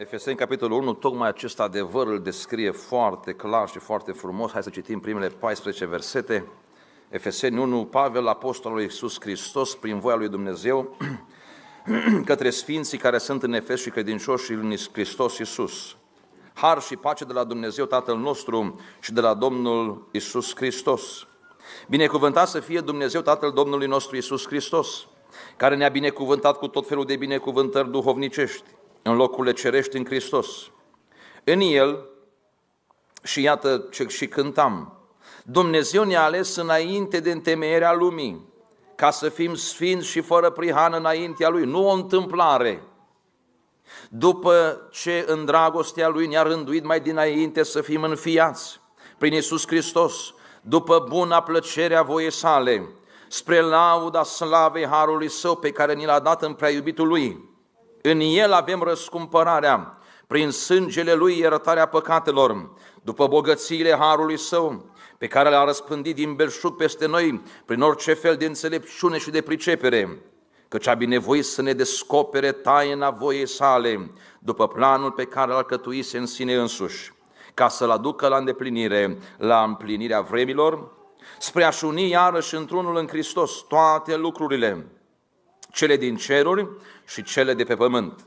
Efeseni, capitolul 1, tocmai acest adevăr îl descrie foarte clar și foarte frumos. Hai să citim primele 14 versete. Efeseni 1, Pavel, apostolul lui Iisus Hristos, prin voia lui Dumnezeu, către sfinții care sunt în Efes și credincioșii lui Hristos Iisus. Har și pace de la Dumnezeu Tatăl nostru și de la Domnul Iisus Hristos. Binecuvântat să fie Dumnezeu Tatăl Domnului nostru Iisus Hristos, care ne-a binecuvântat cu tot felul de binecuvântări duhovnicești în locurile cerești în Hristos. În El, și iată ce și cântam, Dumnezeu ne-a ales înainte de întemeierea lumii, ca să fim sfinți și fără prihană înaintea Lui, nu o întâmplare. După ce în dragostea Lui ne-a rânduit mai dinainte să fim înfiați, prin Iisus Hristos, după buna plăcerea voie sale, spre lauda slavei Harului Său pe care ni l-a dat în prea iubitul Lui, în El avem răscumpărarea, prin sângele Lui iertarea păcatelor, după bogățiile Harului Său, pe care le-a răspândit din belșug peste noi, prin orice fel de înțelepciune și de pricepere, căci a binevoit să ne descopere taina voiei sale, după planul pe care l-a cătuise în sine însuși, ca să-l aducă la îndeplinire, la împlinirea vremilor, spre a-și uni iarăși într-unul în Hristos toate lucrurile, cele din ceruri și cele de pe pământ.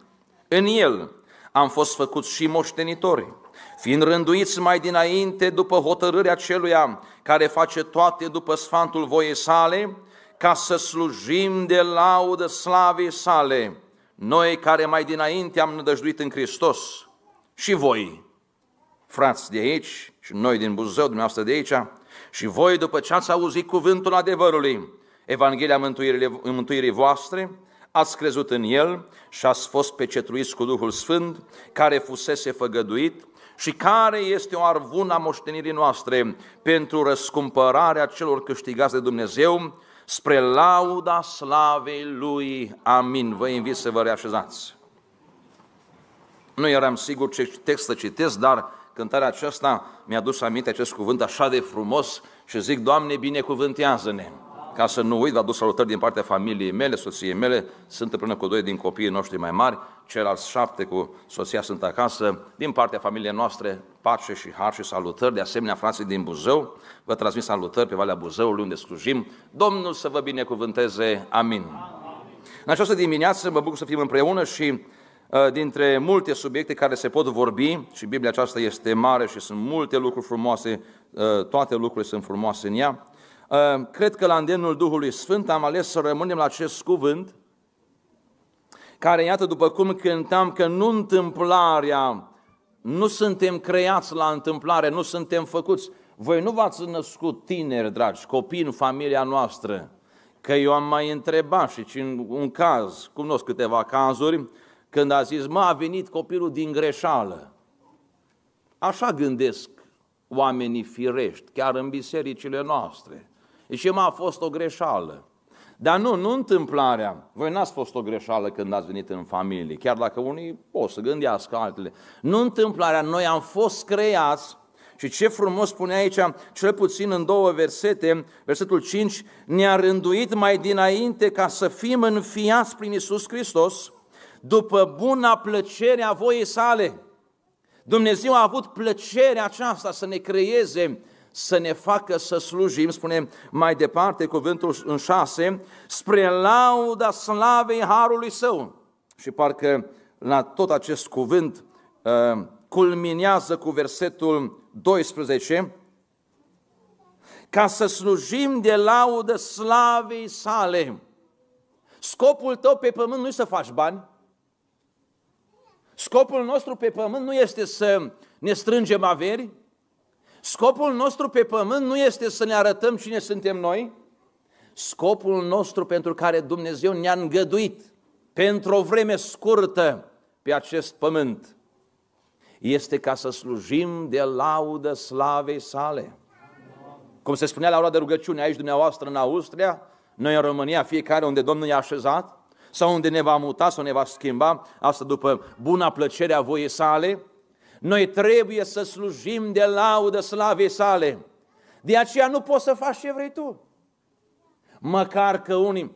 În el am fost făcuți și moștenitori, fiind rânduiți mai dinainte după hotărârea celuia care face toate după sfantul voiei sale, ca să slujim de laudă slavei sale, noi care mai dinainte am nădăjduit în Hristos. Și voi, frați de aici, și noi din Buzău, dumneavoastră de aici, și voi, după ce ați auzit cuvântul adevărului, Evanghelia mântuirii, mântuirii voastre, ați crezut în El și ați fost pecetruiți cu Duhul Sfânt, care fusese făgăduit și care este o arvună a moștenirii noastre pentru răscumpărarea celor câștigați de Dumnezeu spre lauda slavei Lui. Amin. Vă invit să vă reașezați. Nu eram sigur ce text să citesc, dar cântarea aceasta mi-a dus aminte acest cuvânt așa de frumos și zic, Doamne, binecuvântează-ne! ca să nu uit, vă aduc salutări din partea familiei mele, soției mele, sunt împreună cu doi din copiii noștri mai mari, ceilalți șapte cu soția sunt acasă, din partea familiei noastre, pace și har și salutări, de asemenea frații din Buzău, vă transmit salutări pe Valea Buzăului unde slujim, Domnul să vă binecuvânteze, amin. În această dimineață mă bucur să fim împreună și ă, dintre multe subiecte care se pot vorbi, și Biblia aceasta este mare și sunt multe lucruri frumoase, ă, toate lucrurile sunt frumoase în ea, Ehm, cred că la îndemnul Duhului Sfânt am ales să rămânem la acest cuvânt, care, iată, după cum cântam, că nu întâmplarea, nu suntem creați la întâmplare, nu suntem făcuți. Voi nu v-ați născut tineri, dragi copii, în familia noastră, că eu am mai întrebat și în un caz, cunosc câteva cazuri, când a zis, mă, a venit copilul din greșeală. Așa gândesc oamenii firești, chiar în bisericile noastre. Și deci, m-a fost o greșeală. Dar nu, nu întâmplarea. Voi n-ați fost o greșeală când ați venit în familie, chiar dacă unii pot să gândească altele. Nu întâmplarea, noi am fost creați și ce frumos spune aici, cel puțin în două versete, versetul 5, ne-a rânduit mai dinainte ca să fim înfiați prin Isus Hristos, după buna plăcere a voiei sale. Dumnezeu a avut plăcerea aceasta să ne creeze să ne facă să slujim, spune mai departe cuvântul în șase, spre lauda slavei Harului Său. Și parcă la tot acest cuvânt uh, culminează cu versetul 12, ca să slujim de laudă slavei sale. Scopul tău pe pământ nu este să faci bani. Scopul nostru pe pământ nu este să ne strângem averi, Scopul nostru pe pământ nu este să ne arătăm cine suntem noi, scopul nostru pentru care Dumnezeu ne-a îngăduit pentru o vreme scurtă pe acest pământ este ca să slujim de laudă slavei sale. Cum se spunea la ora de rugăciune aici dumneavoastră în Austria, noi în România, fiecare unde Domnul i-a așezat, sau unde ne va muta, sau ne va schimba, asta după buna plăcere a voiei sale, noi trebuie să slujim de laudă slavei sale. De aceea nu poți să faci ce vrei tu. Măcar că unii,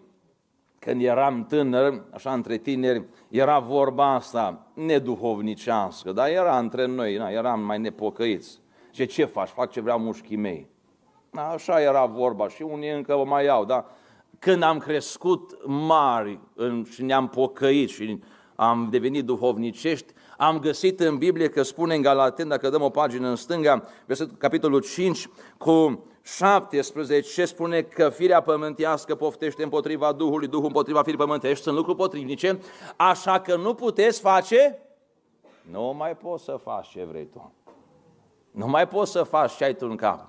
când eram tânăr, așa între tineri, era vorba asta neduhovnicească, dar era între noi, na, eram mai nepocăiți. Ce ce faci? Fac ce vreau mușchii mei. Na, așa era vorba și unii încă o mai au, dar când am crescut mari și ne-am pocăit și am devenit duhovnicești, am găsit în Biblie că spune în Galaten, dacă dăm o pagină în stânga, versetul capitolul 5, cu 17 spune că firea pământească poftește împotriva Duhului, Duhul împotriva firii pământești, sunt lucruri potrivnice, așa că nu puteți face, nu mai poți să faci ce vrei tu. Nu mai poți să faci ce ai tu în cap.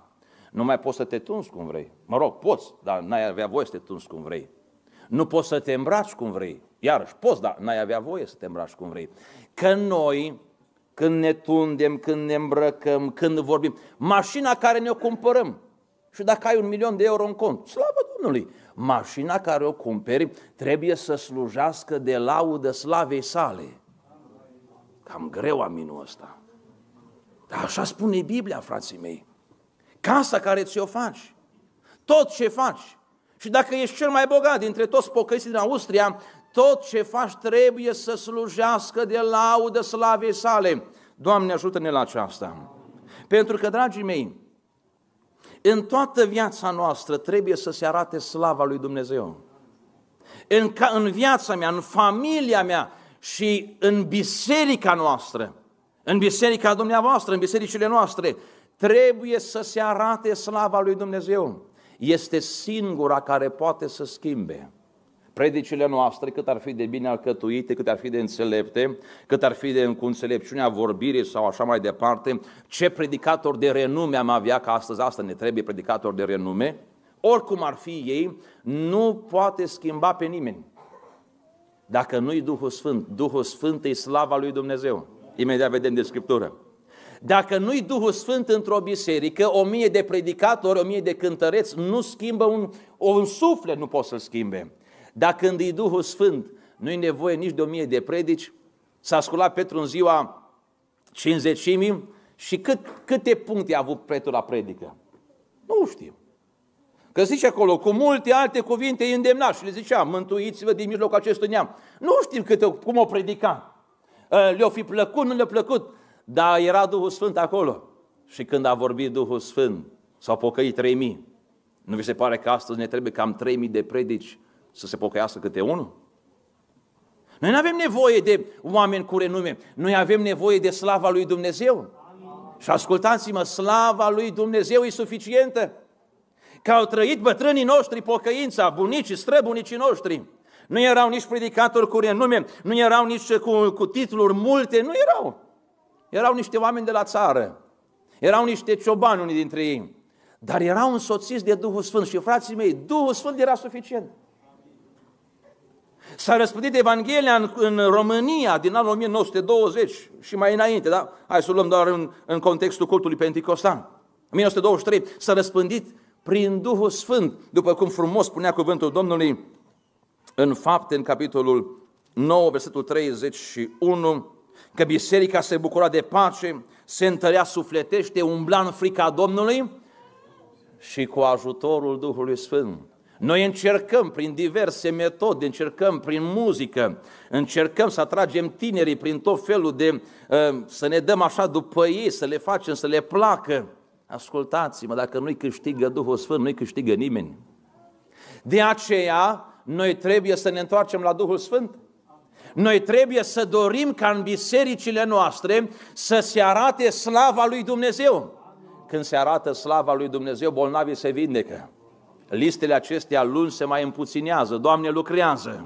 Nu mai poți să te tunzi cum vrei. Mă rog, poți, dar n-ai avea voie să te tunzi cum vrei. Nu poți să te îmbraci cum vrei. Iarăși, poți, dar n-ai avea voie să te îmbraci cum vrei. Că noi, când ne tundem, când ne îmbrăcăm, când vorbim, mașina care ne-o cumpărăm, și dacă ai un milion de euro în cont, slavă Domnului! Mașina care o cumperi trebuie să slujească de laudă slavei sale. Cam greu aminul ăsta. Dar așa spune Biblia, frații mei. Casa care ți-o faci, tot ce faci. Și dacă ești cel mai bogat dintre toți pocăiții din Austria, tot ce faci trebuie să slujească de laudă slavei sale. Doamne, ajută-ne la aceasta. Pentru că, dragii mei, în toată viața noastră trebuie să se arate slava lui Dumnezeu. În, ca, în viața mea, în familia mea și în biserica noastră, în biserica dumneavoastră, în bisericile noastre, trebuie să se arate slava lui Dumnezeu. Este singura care poate să schimbe predicile noastre, cât ar fi de bine alcătuite, cât ar fi de înțelepte, cât ar fi de cu înțelepciunea vorbirii sau așa mai departe, ce predicator de renume am avea, că astăzi asta ne trebuie, predicator de renume, oricum ar fi ei, nu poate schimba pe nimeni. Dacă nu-i Duhul Sfânt, Duhul Sfânt e slava lui Dumnezeu. Imediat vedem de Scriptură. Dacă nu-i Duhul Sfânt într-o biserică, o mie de predicatori, o mie de cântăreți nu schimbă un, un suflet, nu pot să-l schimbe. Dacă e Duhul Sfânt nu-i nevoie nici de o mie de predici, s-a sculat Petru în ziua 50 și cât, câte puncte a avut Petru la predică? Nu știu. Că zice acolo, cu multe alte cuvinte îi îndemna și le zicea, mântuiți-vă din mijlocul acestui neam. Nu știm câte, cum o predica. Ă, le-o fi plăcut, nu le-a plăcut, dar era Duhul Sfânt acolo. Și când a vorbit Duhul Sfânt, s-au pocăit 3.000. Nu vi se pare că astăzi ne trebuie cam 3.000 de predici să se pocăiască câte unul? Noi nu avem nevoie de oameni cu renume, noi avem nevoie de slava lui Dumnezeu. Și ascultați-mă, slava lui Dumnezeu e suficientă. Că au trăit bătrânii noștri pocăința, bunicii, străbunicii noștri. Nu erau nici predicatori cu renume, nu erau nici cu, cu titluri multe, nu erau. Erau niște oameni de la țară, erau niște ciobani unii dintre ei, dar erau însoțiți de Duhul Sfânt și frații mei, Duhul Sfânt era suficient. S-a răspândit Evanghelia în, în România din anul 1920 și mai înainte, da? Hai să o luăm doar în, în contextul cultului pentecostan. În 1923 s-a răspândit prin Duhul Sfânt, după cum frumos spunea cuvântul Domnului în fapte, în capitolul 9, versetul 31, că biserica se bucura de pace, se întărea sufletește, umbla în frica Domnului și cu ajutorul Duhului Sfânt noi încercăm prin diverse metode, încercăm prin muzică, încercăm să atragem tinerii prin tot felul de, ă, să ne dăm așa după ei, să le facem, să le placă. Ascultați-mă, dacă nu-i câștigă Duhul Sfânt, nu-i câștigă nimeni. De aceea, noi trebuie să ne întoarcem la Duhul Sfânt. Noi trebuie să dorim ca în bisericile noastre să se arate slava lui Dumnezeu. Când se arată slava lui Dumnezeu, bolnavii se vindecă listele acestea luni se mai împuținează, Doamne lucrează.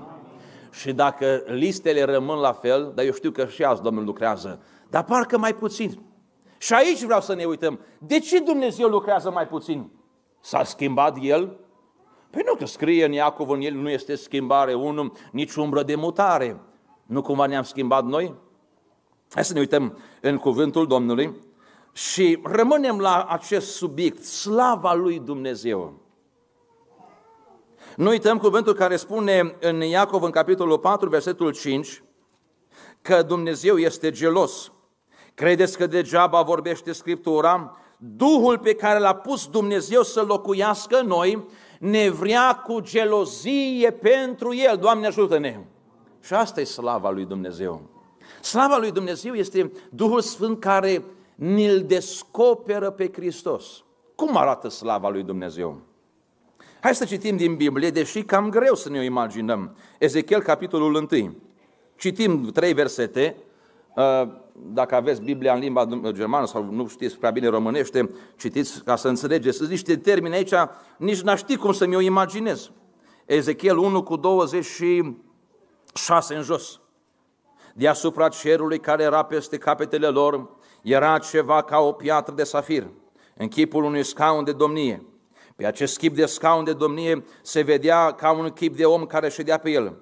Și dacă listele rămân la fel, dar eu știu că și azi Domnul lucrează, dar parcă mai puțin. Și aici vreau să ne uităm. De ce Dumnezeu lucrează mai puțin? S-a schimbat El? Păi nu, că scrie în Iacov, în El nu este schimbare unul, nici umbră de mutare. Nu cumva ne-am schimbat noi? Hai să ne uităm în cuvântul Domnului și rămânem la acest subiect, slava lui Dumnezeu. Nu uităm cuvântul care spune în Iacov, în capitolul 4, versetul 5, că Dumnezeu este gelos. Credeți că degeaba vorbește Scriptura? Duhul pe care l-a pus Dumnezeu să locuiască în noi ne vrea cu gelozie pentru El. Doamne ajută-ne! Și asta e slava lui Dumnezeu. Slava lui Dumnezeu este Duhul Sfânt care ne-l descoperă pe Hristos. Cum arată slava lui Dumnezeu? Hai să citim din Biblie, deși cam greu să ne o imaginăm. Ezechiel, capitolul 1. Citim trei versete, uh, dacă aveți Biblia în limba germană sau nu știți prea bine românește, citiți ca să înțelegeți. Sunt niște termeni aici, nici n-aș ști cum să mi-o imaginez. Ezechiel 1 cu 26 în jos. Deasupra cerului care era peste capetele lor, era ceva ca o piatră de safir, în chipul unui scaun de domnie. Pe păi acest chip de scaun de domnie se vedea ca un chip de om care ședea pe el.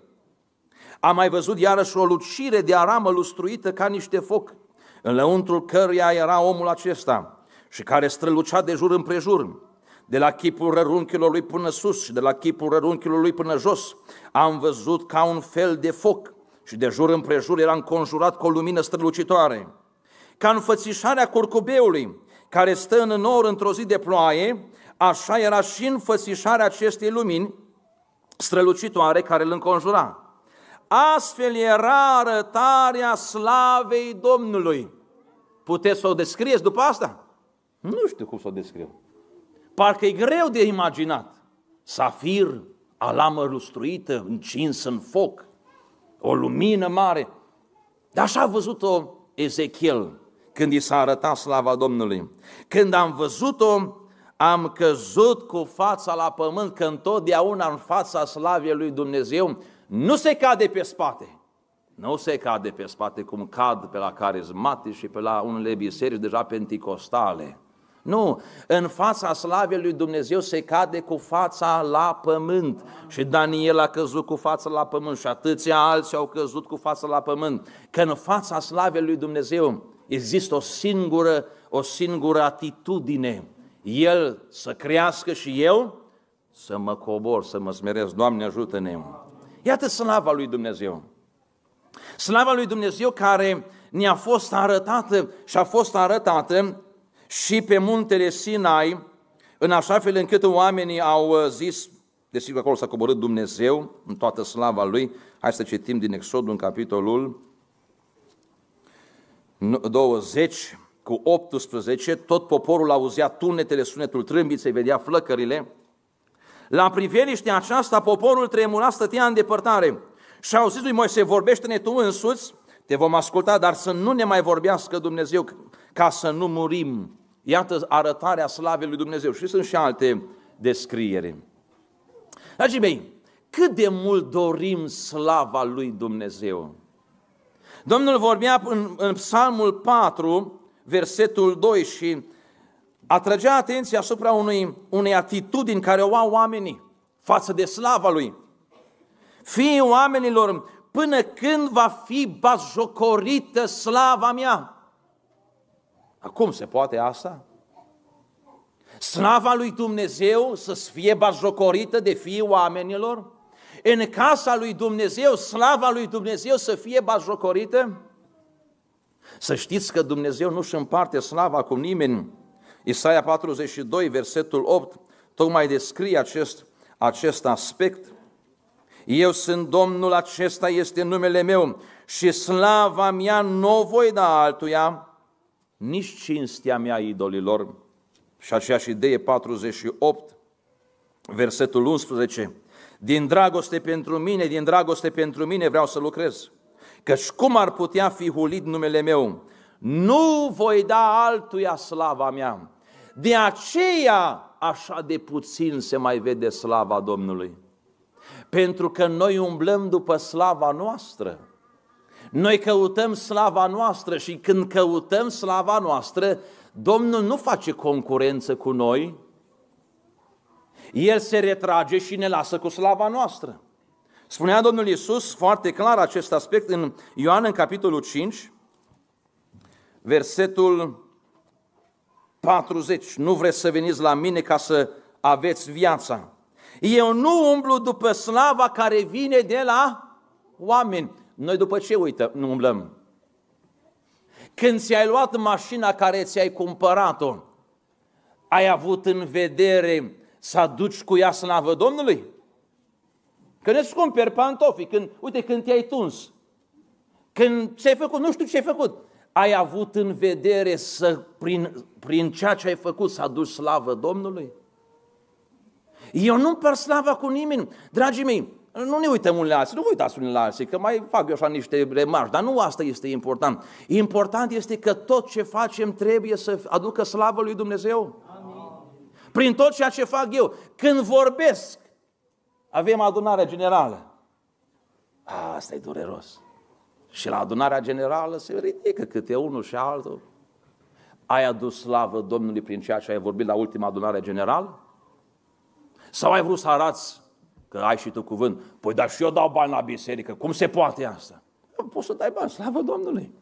Am mai văzut iarăși o lucire de aramă lustruită ca niște foc, în lăuntrul căruia era omul acesta și care strălucea de jur împrejur, de la chipul rărunchilor lui până sus și de la chipul rărunchilor lui până jos. Am văzut ca un fel de foc și de jur împrejur era înconjurat cu o lumină strălucitoare. Ca înfățișarea curcubeului, care stă în nor într-o zi de ploaie Așa era și înfățișarea acestei lumini strălucitoare care îl înconjura. Astfel era arătarea slavei Domnului. Puteți să o descrieți după asta? Nu știu cum să o descriu. Parcă e greu de imaginat. Safir, alamă lustruită, încins în foc, o lumină mare. Dar așa a văzut-o Ezechiel când i s-a arătat slava Domnului. Când am văzut-o, am căzut cu fața la pământ, că întotdeauna în fața slaviei lui Dumnezeu nu se cade pe spate. Nu se cade pe spate cum cad pe la carismatici și pe la unele biserici deja penticostale. Nu, în fața slavei lui Dumnezeu se cade cu fața la pământ. Și Daniel a căzut cu fața la pământ și atâția alții au căzut cu fața la pământ. Că în fața slavei lui Dumnezeu există o singură, o singură atitudine el să crească și eu să mă cobor, să mă smerez. Doamne, ajută-ne! Iată slava lui Dumnezeu! Slava lui Dumnezeu care ne-a fost arătată și a fost arătată și pe muntele Sinai, în așa fel încât oamenii au uh, zis, desigur acolo s-a coborât Dumnezeu în toată slava Lui, hai să citim din Exodul în capitolul 20, cu 18, tot poporul auzea tunetele, sunetul trâmbiței, vedea flăcările. La priveliștea aceasta, poporul tremura, stătea în depărtare. Și au zis lui Moise, vorbește-ne tu însuți, te vom asculta, dar să nu ne mai vorbească Dumnezeu ca să nu murim. Iată arătarea slavei lui Dumnezeu. Și sunt și alte descriere. Dragii mei, cât de mult dorim slava lui Dumnezeu. Domnul vorbea în, în Psalmul 4, versetul 2 și atrăgea atenția asupra unui, unei atitudini care o au oamenii față de slava lui. Fii oamenilor, până când va fi bazjocorită slava mea? Acum se poate asta? Slava lui Dumnezeu să fie bazjocorită de fii oamenilor? În casa lui Dumnezeu, slava lui Dumnezeu să fie bazjocorită? Să știți că Dumnezeu nu își împarte slava cu nimeni. Isaia 42, versetul 8, tocmai descrie acest, acest aspect. Eu sunt Domnul, acesta este numele meu și slava mea nu o voi da altuia, nici cinstea mea idolilor. Și aceeași idee 48, versetul 11. Din dragoste pentru mine, din dragoste pentru mine vreau să lucrez căci cum ar putea fi hulit numele meu? Nu voi da altuia slava mea. De aceea așa de puțin se mai vede slava Domnului. Pentru că noi umblăm după slava noastră. Noi căutăm slava noastră și când căutăm slava noastră, Domnul nu face concurență cu noi, El se retrage și ne lasă cu slava noastră. Spunea Domnul Iisus foarte clar acest aspect în Ioan, în capitolul 5, versetul 40. Nu vreți să veniți la mine ca să aveți viața. Eu nu umblu după slava care vine de la oameni. Noi după ce uită, nu umblăm? Când ți-ai luat mașina care ți-ai cumpărat-o, ai avut în vedere să aduci cu ea slavă Domnului? Când îți cumperi pantofii, când, uite, când te-ai tuns, când ți-ai făcut, nu știu ce ai făcut, ai avut în vedere să, prin, prin ceea ce ai făcut, să aduci slavă Domnului? Eu nu împăr slava cu nimeni. Dragii mei, nu ne uităm unele alții, nu uitați unele alții, că mai fac eu așa niște remarci, dar nu asta este important. Important este că tot ce facem trebuie să aducă slavă lui Dumnezeu. Amin. Prin tot ceea ce fac eu, când vorbesc, avem adunarea generală. A, asta e dureros. Și la adunarea generală se ridică câte unul și altul. Ai adus slavă Domnului prin ceea ce ai vorbit la ultima adunare generală? Sau ai vrut să arăți că ai și tu cuvânt? Păi dar și eu dau bani la biserică. Cum se poate asta? poți să dai bani, slavă Domnului.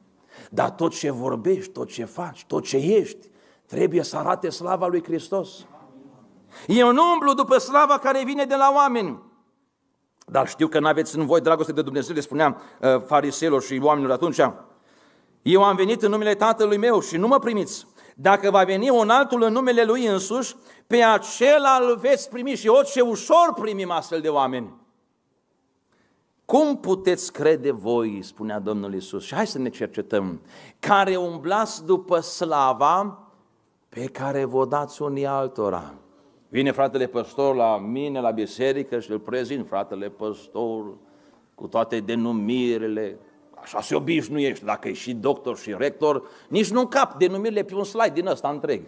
Dar tot ce vorbești, tot ce faci, tot ce ești, trebuie să arate slava lui Hristos. Eu nu umblu după slava care vine de la oameni. Dar știu că n aveți în voi dragoste de Dumnezeu, le spuneam uh, fariseilor și oamenilor atunci. Eu am venit în numele Tatălui meu și nu mă primiți. Dacă va veni un altul în numele lui însuși, pe acela îl veți primi și orice ușor primim astfel de oameni. Cum puteți crede voi, spunea Domnul Isus, și hai să ne cercetăm, care umblați după slava pe care vă dați unii altora. Vine fratele păstor la mine, la biserică și îl prezint fratele păstor cu toate denumirile. Așa se obișnuiește, dacă e și doctor și rector, nici nu cap denumirile pe un slide din ăsta întreg,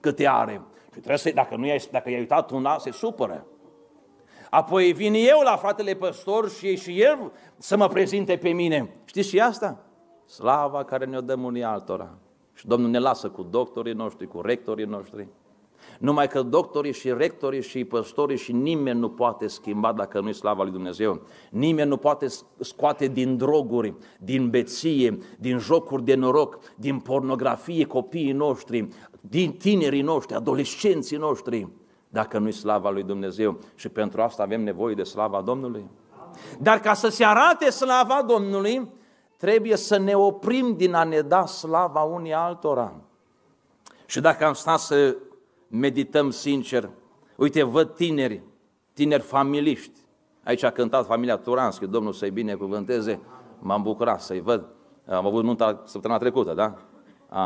câte are. Și trebuie să, dacă, nu i-ai, dacă i-ai uitat una, se supără. Apoi vin eu la fratele păstor și și el să mă prezinte pe mine. Știți și asta? Slava care ne-o dăm unii altora. Și Domnul ne lasă cu doctorii noștri, cu rectorii noștri. Numai că doctorii și rectorii și păstorii și nimeni nu poate schimba dacă nu-i slava lui Dumnezeu. Nimeni nu poate scoate din droguri, din beție, din jocuri de noroc, din pornografie copiii noștri, din tinerii noștri, adolescenții noștri, dacă nu-i slava lui Dumnezeu. Și pentru asta avem nevoie de slava Domnului. Dar ca să se arate slava Domnului, trebuie să ne oprim din a ne da slava unii altora. Și dacă am stat să medităm sincer. Uite, văd tineri, tineri familiști. Aici a cântat familia Turanski, Domnul să-i binecuvânteze. M-am bucurat să-i văd. Am avut nunta săptămâna trecută, da?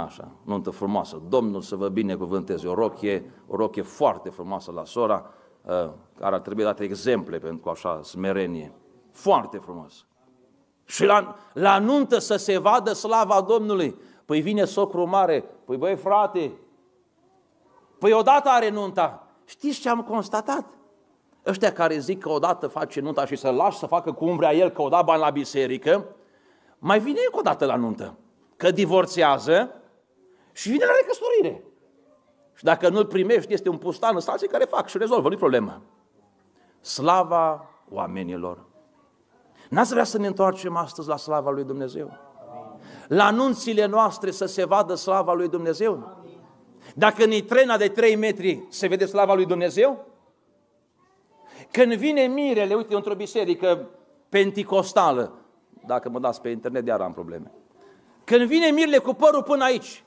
Așa, nuntă frumoasă. Domnul să vă binecuvânteze. O rochie, o rochie foarte frumoasă la sora, uh, care ar trebui date exemple pentru așa smerenie. Foarte frumoasă. Și la, la nuntă să se vadă slava Domnului. Păi vine socru mare, păi băi frate, Păi odată are nunta. Știți ce am constatat? Ăștia care zic că odată face nunta și să-l lași să facă cum vrea el, că o da bani la biserică, mai vine încă o dată la nuntă. Că divorțează și vine la recăsătorire. Și dacă nu-l primești, este un pustan în care fac și rezolvă, nu-i problemă. Slava oamenilor. N-ați vrea să ne întoarcem astăzi la slava lui Dumnezeu? La anunțile noastre să se vadă slava lui Dumnezeu? Dacă în itrena de 3 metri se vede slava lui Dumnezeu? Când vine mirele, uite, într-o biserică penticostală, dacă mă dați pe internet, iar am probleme. Când vine mirele cu părul până aici,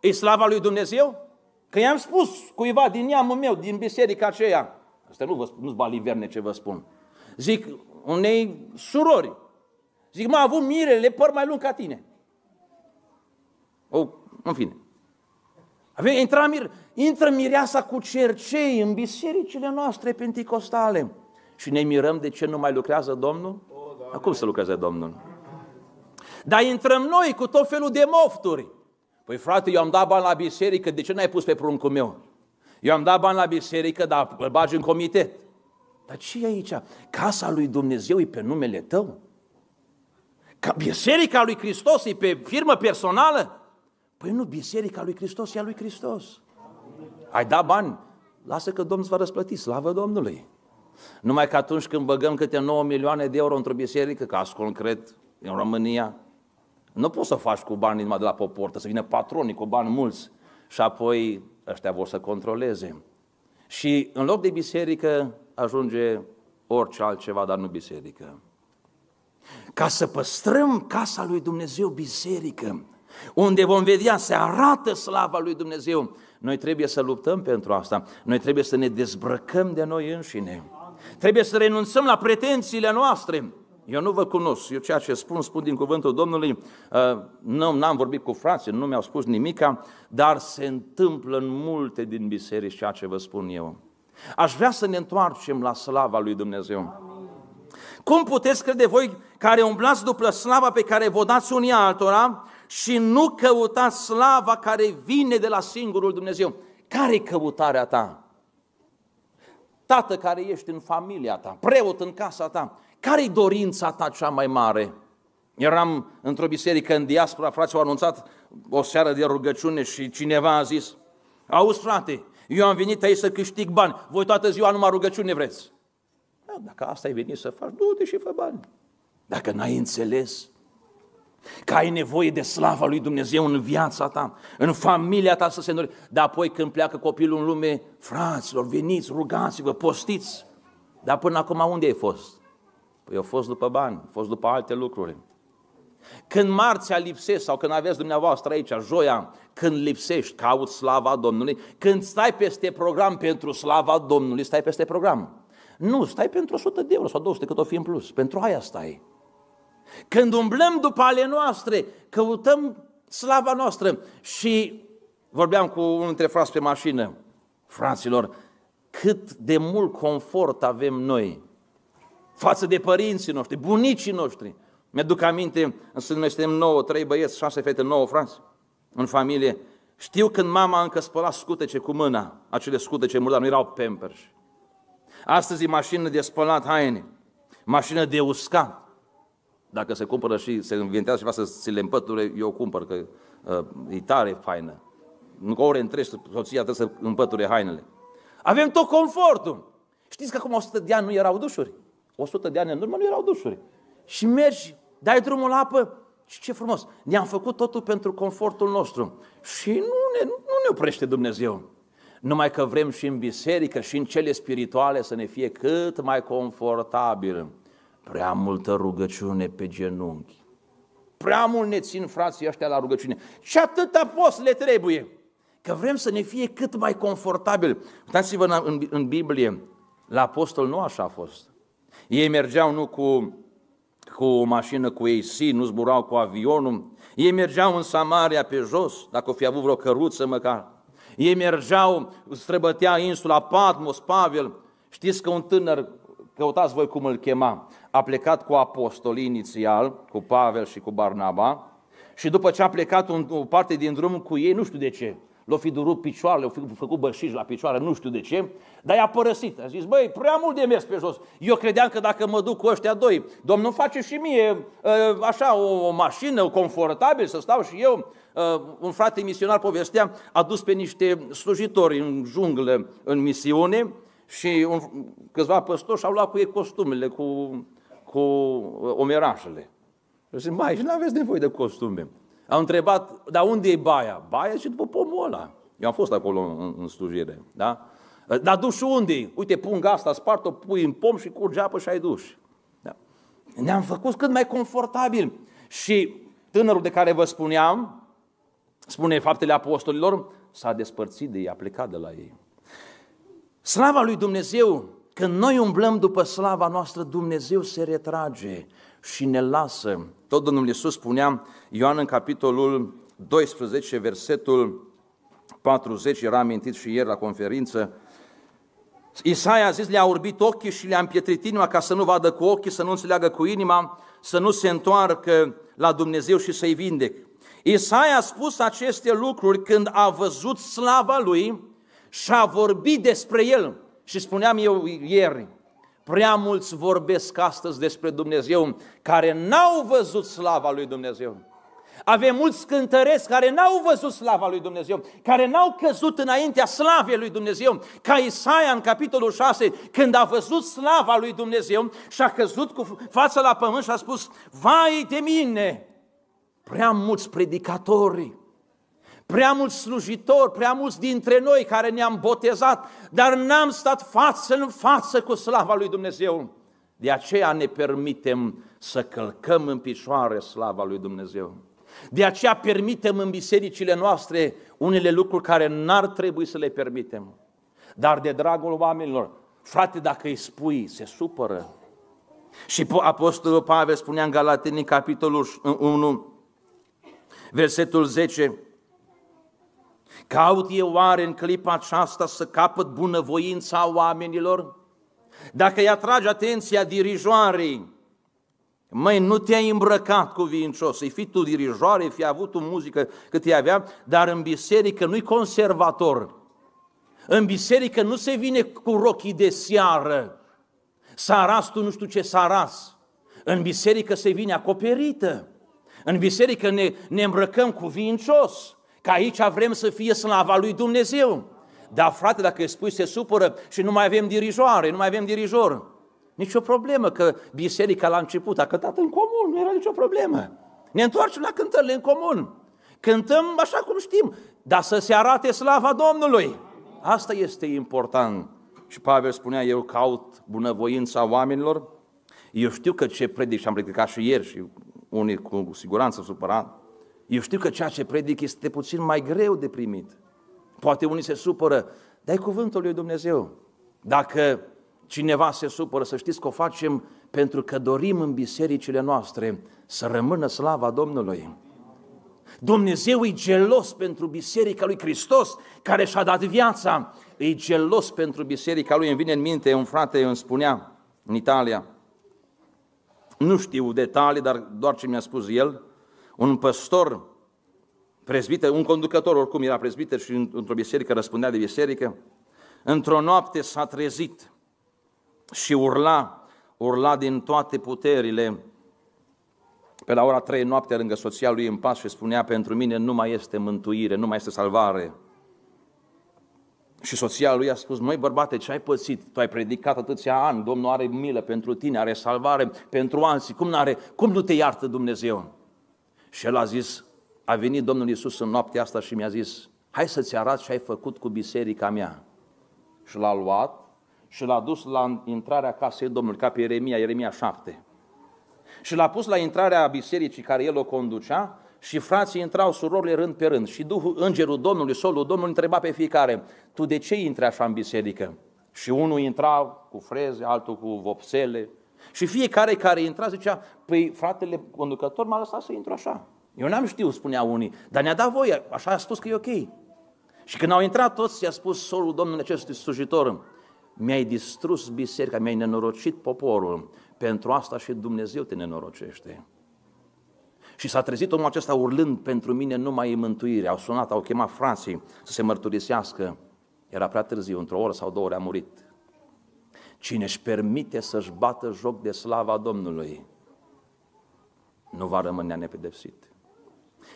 e slava lui Dumnezeu? Că i-am spus cuiva din neamul meu, din biserica aceea, asta nu vă, nu-ți baliverne ce vă spun, zic unei surori, zic, m-a avut mirele păr mai lung ca tine. O, în fine. Avem, intra, intră mireasa cu cercei în bisericile noastre penticostale. Și ne mirăm de ce nu mai lucrează Domnul? O, Acum să lucreze Domnul. Dar intrăm noi cu tot felul de mofturi. Păi frate, eu am dat bani la biserică, de ce n-ai pus pe pruncul meu? Eu am dat bani la biserică, dar îl bagi în comitet. Dar ce e aici? Casa lui Dumnezeu e pe numele tău? Ca biserica lui Hristos e pe firmă personală? Păi nu, biserica lui Hristos e a lui Hristos. Ai da bani? Lasă că Domnul îți va răsplăti, slavă Domnului. Numai că atunci când băgăm câte 9 milioane de euro într-o biserică, ca concret, în România, nu poți să faci cu banii numai de la popor, să vină patronii cu bani mulți și apoi ăștia vor să controleze. Și în loc de biserică ajunge orice altceva, dar nu biserică. Ca să păstrăm casa lui Dumnezeu biserică, unde vom vedea se arată slava lui Dumnezeu. Noi trebuie să luptăm pentru asta. Noi trebuie să ne dezbrăcăm de noi înșine. Trebuie să renunțăm la pretențiile noastre. Eu nu vă cunosc, eu ceea ce spun, spun din cuvântul Domnului, uh, nu, n-am vorbit cu frații, nu mi-au spus nimica, dar se întâmplă în multe din biserici ceea ce vă spun eu. Aș vrea să ne întoarcem la slava lui Dumnezeu. Amin. Cum puteți crede voi care umblați după slava pe care vă dați unii altora și nu căuta slava care vine de la singurul Dumnezeu. Care e căutarea ta? Tată care ești în familia ta, preot în casa ta, care e dorința ta cea mai mare? Eram într-o biserică în diaspora, frate, au anunțat o seară de rugăciune și cineva a zis, auzi frate, eu am venit aici să câștig bani, voi toată ziua numai rugăciune vreți. Da, dacă asta ai venit să faci, du-te și fă bani. Dacă n-ai înțeles Că ai nevoie de slava lui Dumnezeu în viața ta, în familia ta să se îndoare. Dar apoi când pleacă copilul în lume, fraților, veniți, rugați-vă, postiți. Dar până acum unde ai fost? Păi au fost după bani, au fost după alte lucruri. Când marțea lipsesc sau când aveți dumneavoastră aici, joia, când lipsești, cauți slava Domnului, când stai peste program pentru slava Domnului, stai peste program. Nu, stai pentru 100 de euro sau 200, cât o fi în plus. Pentru aia stai. Când umblăm după ale noastre, căutăm slava noastră. Și vorbeam cu unul dintre frați pe mașină, fraților, cât de mult confort avem noi față de părinții noștri, bunicii noștri. Mi-aduc aminte, noi suntem nouă, trei băieți, șase fete, nouă frați în familie. Știu când mama încă spăla scutece cu mâna, acele scutece dar nu erau pampers. Astăzi e mașină de spălat haine, mașină de uscat, dacă se cumpără și se inventează ceva să se le împăture, eu o cumpăr, că uh, e tare faină. Nu că ore întrești, soția trebuie să împăture hainele. Avem tot confortul. Știți că acum 100 de ani nu erau dușuri. 100 de ani în urmă nu erau dușuri. Și mergi, dai drumul la apă și ce frumos. Ne-am făcut totul pentru confortul nostru. Și nu ne, nu ne oprește Dumnezeu. Numai că vrem și în biserică și în cele spirituale să ne fie cât mai confortabil. Prea multă rugăciune pe genunchi. Prea mult ne țin frații ăștia la rugăciune. Și atâta post le trebuie. Că vrem să ne fie cât mai confortabil. Uitați-vă în, în, în Biblie, la apostol nu așa a fost. Ei mergeau nu cu, cu o mașină cu AC, nu zburau cu avionul. Ei mergeau în Samaria pe jos, dacă o fi avut vreo căruță măcar. Ei mergeau, străbătea insula Patmos, Pavel. Știți că un tânăr, căutați voi cum îl chema, a plecat cu apostolii inițial, cu Pavel și cu Barnaba, și după ce a plecat un, o parte din drum cu ei, nu știu de ce, l a fi durut picioarele, l a fi făcut bășiși la picioare, nu știu de ce, dar i-a părăsit. A zis, băi, prea mult de mers pe jos. Eu credeam că dacă mă duc cu ăștia doi, Domnul face și mie ă, așa o, o mașină confortabil să stau și eu. Ă, un frate misionar povestea, a dus pe niște slujitori în junglă, în misiune, și un, câțiva și au luat cu ei costumele, cu cu uh, omerașele. Eu zic, mai, și nu aveți nevoie de costume. Am întrebat, dar unde e baia? Baia și după pomul ăla. Eu am fost acolo în, în slujire, da? Uh, dar dușul unde Uite, punga asta, spart-o, pui în pom și curge apă și ai duș. Da? Ne-am făcut cât mai confortabil. Și tânărul de care vă spuneam, spune faptele apostolilor, s-a despărțit de ei, a plecat de la ei. Slava lui Dumnezeu când noi umblăm după slava noastră, Dumnezeu se retrage și ne lasă. Tot Domnul Iisus spunea, Ioan în capitolul 12, versetul 40, era amintit și ieri la conferință, Isaia a zis, le-a urbit ochii și le-a împietrit inima ca să nu vadă cu ochii, să nu înțeleagă cu inima, să nu se întoarcă la Dumnezeu și să-i vindec. Isaia a spus aceste lucruri când a văzut slava lui și a vorbit despre el. Și spuneam eu ieri, prea mulți vorbesc astăzi despre Dumnezeu care n-au văzut slava lui Dumnezeu. Avem mulți cântăreți care n-au văzut slava lui Dumnezeu, care n-au căzut înaintea slavei lui Dumnezeu. Ca Isaia în capitolul 6, când a văzut slava lui Dumnezeu și a căzut cu fața la pământ și a spus, Vai de mine! Prea mulți predicatori prea mulți slujitori, prea mulți dintre noi care ne-am botezat, dar n-am stat față în față cu slava lui Dumnezeu. De aceea ne permitem să călcăm în picioare slava lui Dumnezeu. De aceea permitem în bisericile noastre unele lucruri care n-ar trebui să le permitem. Dar de dragul oamenilor, frate, dacă îi spui, se supără. Și Apostolul Pavel spunea în Galateni, capitolul 1, versetul 10, Caut eu oare în clipa aceasta să capăt bunăvoința oamenilor? Dacă îi atrage atenția dirijoarei, Măi, nu te-ai îmbrăcat cu vincios, să fi tu dirijoare, fi avut o muzică cât i avea, dar în biserică nu-i conservator. În biserică nu se vine cu rochii de seară. Saras, tu nu știu ce saras. În biserică se vine acoperită. În biserică ne, ne îmbrăcăm cu vincios. Că aici vrem să fie slava lui Dumnezeu. Dar frate, dacă îi spui se supără și nu mai avem dirijoare, nu mai avem dirijor, nici o problemă că biserica la început a cântat în comun, nu era nicio problemă. Ne întoarcem la cântările în comun. Cântăm așa cum știm, dar să se arate slava Domnului. Asta este important. Și Pavel spunea, eu caut bunăvoința oamenilor. Eu știu că ce predic și am predicat și ieri și unii cu siguranță supărat, eu știu că ceea ce predic este puțin mai greu de primit. Poate unii se supără, dar e cuvântul lui Dumnezeu. Dacă cineva se supără, să știți că o facem pentru că dorim în bisericile noastre să rămână slava Domnului. Dumnezeu e gelos pentru biserica lui Hristos care și-a dat viața. E gelos pentru biserica lui. Îmi vine în minte, un frate îmi spunea în Italia, nu știu detalii, dar doar ce mi-a spus el, un păstor, prezbiter, un conducător, oricum era prezbiter și într-o biserică răspundea de biserică, într-o noapte s-a trezit și urla, urla din toate puterile. Pe la ora trei noaptea lângă soția lui în pas și spunea, pentru mine nu mai este mântuire, nu mai este salvare. Și soția lui a spus, măi bărbate, ce ai pățit? Tu ai predicat atâția ani, Domnul are milă pentru tine, are salvare pentru alții, cum, are cum nu te iartă Dumnezeu? Și el a zis, a venit Domnul Iisus în noaptea asta și mi-a zis, hai să-ți arăt ce ai făcut cu biserica mea. Și l-a luat și l-a dus la intrarea casei Domnului, ca pe Ieremia, Ieremia 7. Și l-a pus la intrarea bisericii care el o conducea și frații intrau surorile rând pe rând. Și Duhul, Îngerul Domnului, Solul Domnului întreba pe fiecare, tu de ce intri așa în biserică? Și unul intra cu freze, altul cu vopsele, și fiecare care intra zicea, păi fratele conducător m-a lăsat să intru așa. Eu n-am știut, spunea unii, dar ne-a dat voie, așa a spus că e ok. Și când au intrat toți, i-a spus solul Domnului acestui slujitor, mi-ai distrus biserica, mi-ai nenorocit poporul, pentru asta și Dumnezeu te nenorocește. Și s-a trezit omul acesta urlând, pentru mine nu mai e mântuire. Au sunat, au chemat frații să se mărturisească. Era prea târziu, într-o oră sau două ore a murit. Cine își permite să-și bată joc de slava Domnului, nu va rămâne nepedepsit.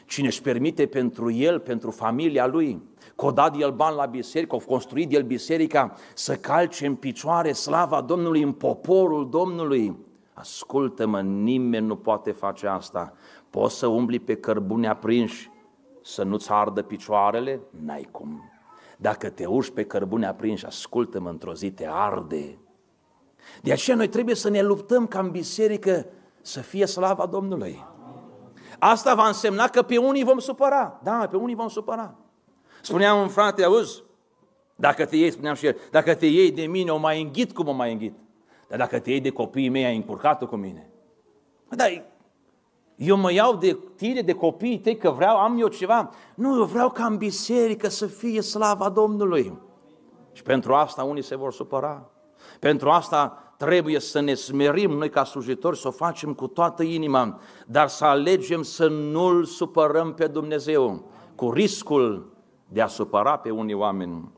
Cine își permite pentru el, pentru familia lui, că o dat el bani la biserică, că construit el biserica, să calce în picioare slava Domnului în poporul Domnului, ascultă-mă, nimeni nu poate face asta. Poți să umbli pe cărbune aprinși, să nu-ți ardă picioarele? N-ai cum. Dacă te urci pe cărbune aprinși, ascultă-mă, într-o zi te arde de aceea noi trebuie să ne luptăm ca în biserică să fie slava Domnului. Asta va însemna că pe unii vom supăra. Da, pe unii vom supăra. Spuneam un frate, auzi, dacă te iei, spuneam și el, dacă te iei de mine, o mai înghit cum o mai înghit. Dar dacă te iei de copiii mei, ai încurcat-o cu mine. Da, eu mă iau de tine, de copiii tăi, că vreau, am eu ceva. Nu, eu vreau ca în biserică să fie slava Domnului. Și pentru asta unii se vor supăra. Pentru asta trebuie să ne smerim noi ca slujitori, să o facem cu toată inima, dar să alegem să nu-L supărăm pe Dumnezeu, cu riscul de a supăra pe unii oameni.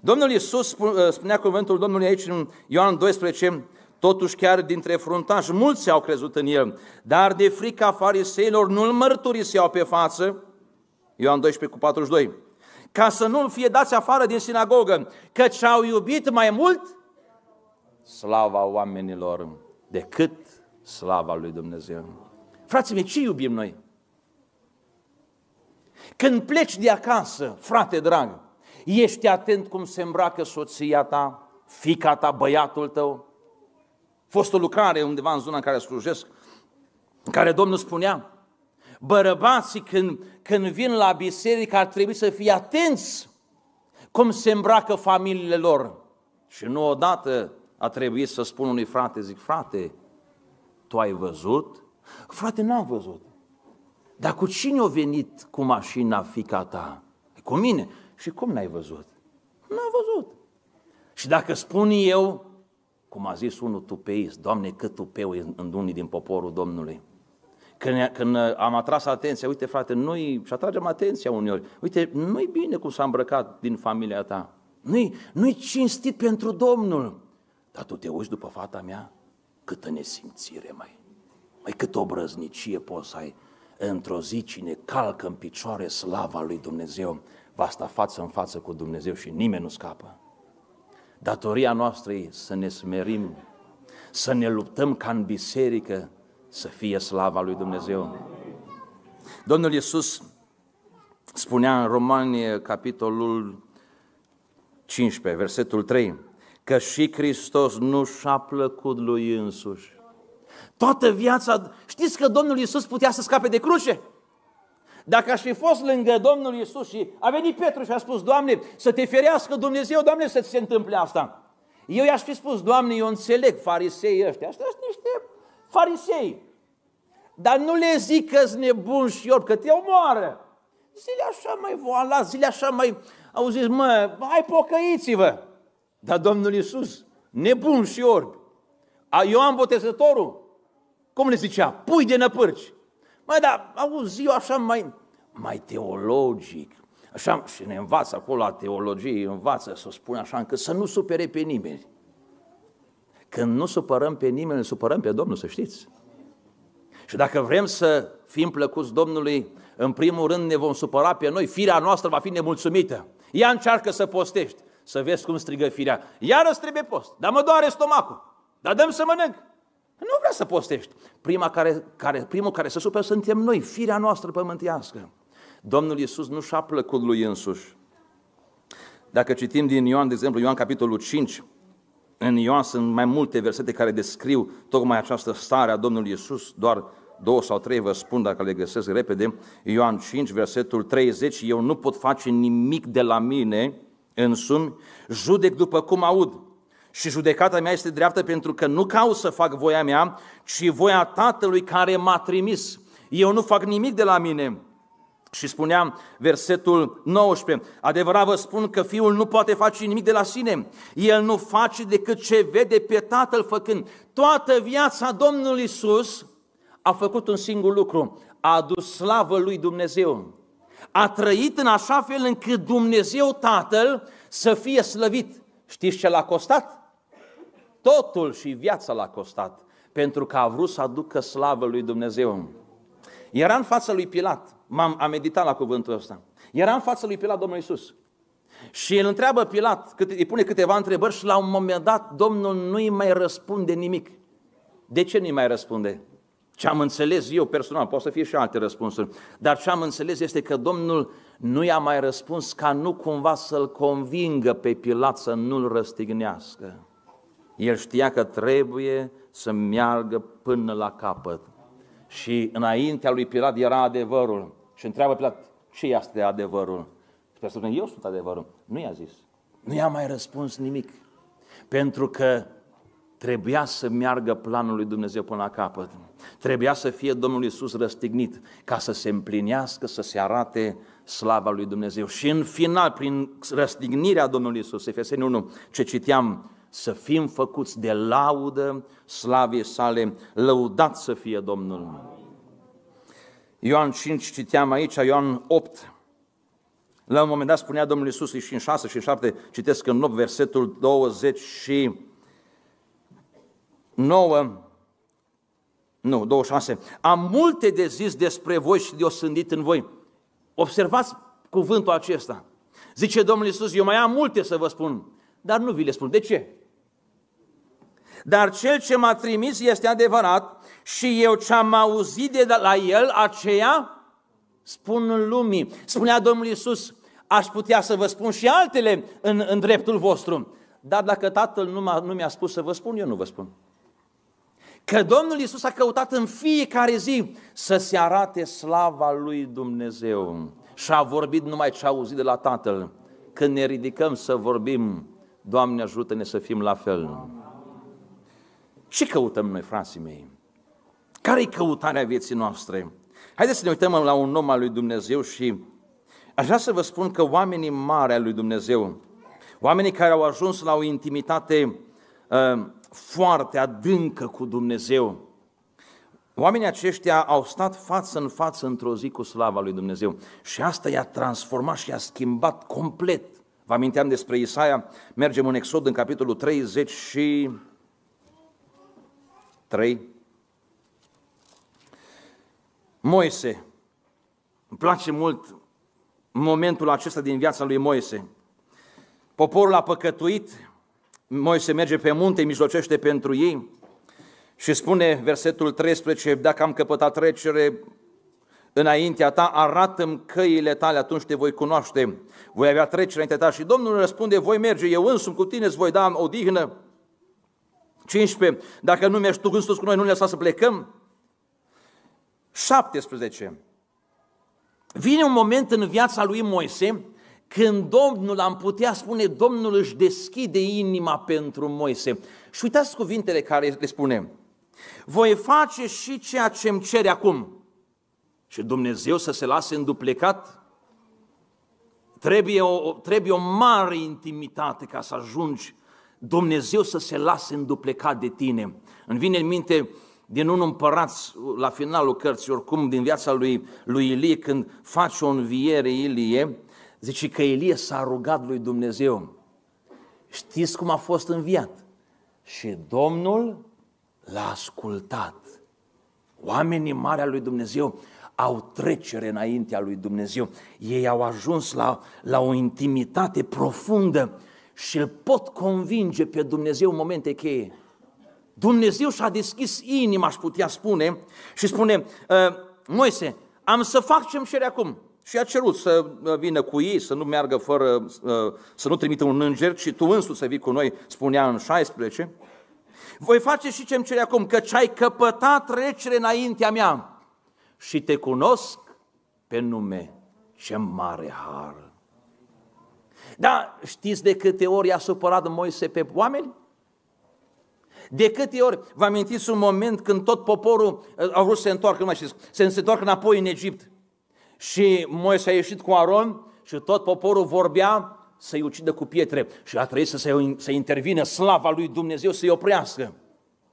Domnul Iisus ă, spunea cuvântul Domnului aici în Ioan 12, Totuși chiar dintre fruntași mulți au crezut în el, dar de frica fariseilor nu-l mărturiseau pe față, Ioan 12 cu 42, ca să nu-l fie dați afară din sinagogă, căci au iubit mai mult slava oamenilor decât slava lui Dumnezeu. Frații mei, ce iubim noi? Când pleci de acasă, frate drag, ești atent cum se îmbracă soția ta, fica ta, băiatul tău? Fost o lucrare undeva în zona în care slujesc, în care Domnul spunea, bărbații când, când vin la biserică ar trebui să fie atenți cum se îmbracă familiile lor. Și nu odată a trebuit să spun unui frate, zic, frate, tu ai văzut? Frate, n-am văzut. Dar cu cine a venit cu mașina fica ta? Cu mine. Și cum n-ai văzut? N-am văzut. Și dacă spun eu, cum a zis unul tupeist, Doamne, cât tupeu e în unii din poporul Domnului. Când, când am atras atenția, uite frate, noi și atragem atenția uneori, uite, nu-i bine cum s-a îmbrăcat din familia ta. Nu-i, nu-i cinstit pentru Domnul. Dar tu te uiți după fata mea? Câtă nesimțire, mai. Mai cât obrăznicie poți să ai într-o zi cine calcă în picioare slava lui Dumnezeu, va sta față în față cu Dumnezeu și nimeni nu scapă. Datoria noastră e să ne smerim, să ne luptăm ca în biserică să fie slava lui Dumnezeu. Domnul Iisus spunea în Romani, capitolul 15, versetul 3, că și Hristos nu și-a plăcut lui însuși. Toată viața, știți că Domnul Iisus putea să scape de cruce? Dacă aș fi fost lângă Domnul Iisus și a venit Petru și a spus, Doamne, să te ferească Dumnezeu, Doamne, să ți se întâmple asta. Eu i-aș fi spus, Doamne, eu înțeleg farisei ăștia, ăștia sunt niște farisei. Dar nu le zic că-s nebun și orb, că te omoară. Zile așa mai voala, zile așa mai... Au zis, mă, hai pocăiți-vă! Dar Domnul Iisus, nebun și orb, a Ioan Botezătorul, cum le zicea, pui de năpârci. Mai da, auzi, eu așa mai, mai teologic, așa, și ne învață acolo la teologie, învață să o spun așa, încât să nu supere pe nimeni. Când nu supărăm pe nimeni, ne supărăm pe Domnul, să știți. Și dacă vrem să fim plăcuți Domnului, în primul rând ne vom supăra pe noi, firea noastră va fi nemulțumită. Ea încearcă să postești să vezi cum strigă firea. Iar îți trebuie post, dar mă doare stomacul, dar dăm să mănânc. Nu vrea să postești. Prima care, care, primul care se supe suntem noi, firea noastră pământească. Domnul Iisus nu și-a plăcut lui însuși. Dacă citim din Ioan, de exemplu, Ioan capitolul 5, în Ioan sunt mai multe versete care descriu tocmai această stare a Domnului Iisus, doar două sau trei vă spun dacă le găsesc repede. Ioan 5, versetul 30, eu nu pot face nimic de la mine însumi, judec după cum aud. Și judecata mea este dreaptă pentru că nu cau să fac voia mea, ci voia Tatălui care m-a trimis. Eu nu fac nimic de la mine. Și spuneam versetul 19, adevărat vă spun că Fiul nu poate face nimic de la sine. El nu face decât ce vede pe Tatăl făcând. Toată viața Domnului Iisus a făcut un singur lucru, a adus slavă lui Dumnezeu a trăit în așa fel încât Dumnezeu Tatăl să fie slăvit. Știți ce l-a costat? Totul și viața l-a costat, pentru că a vrut să aducă slavă lui Dumnezeu. Era în fața lui Pilat, m-am am meditat la cuvântul ăsta. Era în fața lui Pilat Domnul Isus. Și el întreabă Pilat, îi pune câteva întrebări și la un moment dat Domnul nu-i mai răspunde nimic. De ce nu-i mai răspunde? Ce am înțeles eu personal, poate să fie și alte răspunsuri, dar ce am înțeles este că Domnul nu i-a mai răspuns ca nu cumva să-l convingă pe Pilat să nu-l răstignească. El știa că trebuie să meargă până la capăt. Și înaintea lui Pilat era adevărul. Și întreabă Pilat, ce este adevărul? Și Pilat spune, eu sunt adevărul. Nu i-a zis. Nu i-a mai răspuns nimic. Pentru că trebuia să meargă planul lui Dumnezeu până la capăt. Trebuia să fie Domnul Iisus răstignit ca să se împlinească, să se arate slava lui Dumnezeu. Și în final, prin răstignirea Domnului Iisus, Efeseni 1, ce citeam, să fim făcuți de laudă slavie sale, lăudat să fie Domnul. Ioan 5, citeam aici, Ioan 8, la un moment dat spunea Domnul Iisus, și în 6 și în 7, citesc în 8, versetul 20 și 9, nu, 26. Am multe de zis despre voi și de osândit în voi. Observați cuvântul acesta. Zice Domnul Iisus, eu mai am multe să vă spun, dar nu vi le spun. De ce? Dar cel ce m-a trimis este adevărat și eu ce am auzit de la el, aceea spun lumii. Spunea Domnul Iisus, aș putea să vă spun și altele în, în dreptul vostru, dar dacă Tatăl nu, nu mi-a spus să vă spun, eu nu vă spun că Domnul Isus a căutat în fiecare zi să se arate slava lui Dumnezeu și a vorbit numai ce a auzit de la Tatăl. Când ne ridicăm să vorbim, Doamne ajută-ne să fim la fel. Ce căutăm noi, frații mei? Care-i căutarea vieții noastre? Haideți să ne uităm la un om al lui Dumnezeu și aș vrea să vă spun că oamenii mari al lui Dumnezeu, oamenii care au ajuns la o intimitate uh, foarte adâncă cu Dumnezeu. Oamenii aceștia au stat față în față într-o zi cu slava lui Dumnezeu și asta i-a transformat și i-a schimbat complet. Vă aminteam despre Isaia, mergem în Exod în capitolul 30 și 3. Moise, îmi place mult momentul acesta din viața lui Moise. Poporul a păcătuit Moise merge pe munte, mijlocește pentru ei și spune versetul 13, dacă am căpătat trecere înaintea ta, arată-mi căile tale, atunci te voi cunoaște. Voi avea trecere înaintea ta și Domnul răspunde, voi merge, eu însumi cu tine îți voi da odihnă. 15. Dacă nu mergi tu însuți cu noi, nu ne lăsa să plecăm. 17. Vine un moment în viața lui Moise când Domnul, am putea spune, Domnul își deschide inima pentru Moise. Și uitați cuvintele care le spune, voi face și ceea ce îmi cere acum. Și Dumnezeu să se lase înduplecat? Trebuie o, trebuie o mare intimitate ca să ajungi Dumnezeu să se lase înduplecat de tine. Îmi vine în minte din un împărat la finalul cărții, oricum din viața lui, lui Ilie, când face o înviere Ilie, Zice că Elie s-a rugat lui Dumnezeu. Știți cum a fost înviat? Și Domnul l-a ascultat. Oamenii mari al lui Dumnezeu au trecere înaintea lui Dumnezeu. Ei au ajuns la, la o intimitate profundă și îl pot convinge pe Dumnezeu în momente cheie. Dumnezeu și-a deschis inima, aș putea spune, și spune, ă, Moise, am să fac ce-mi cere acum. Și a cerut să uh, vină cu ei, să nu meargă fără, uh, să nu trimită un înger, ci tu însuți să vii cu noi, spunea în 16. Voi face și ce-mi cere acum, ce ai căpătat trecere înaintea mea și te cunosc pe nume. Ce mare har! Da, știți de câte ori i-a supărat Moise pe oameni? De câte ori, vă amintiți un moment când tot poporul uh, a vrut să se întoarcă, nu mai știți, să se întoarcă înapoi în Egipt. Și Moise a ieșit cu Aron și tot poporul vorbea să-i ucidă cu pietre și a trebuit să, se, să intervine slava lui Dumnezeu să-i oprească.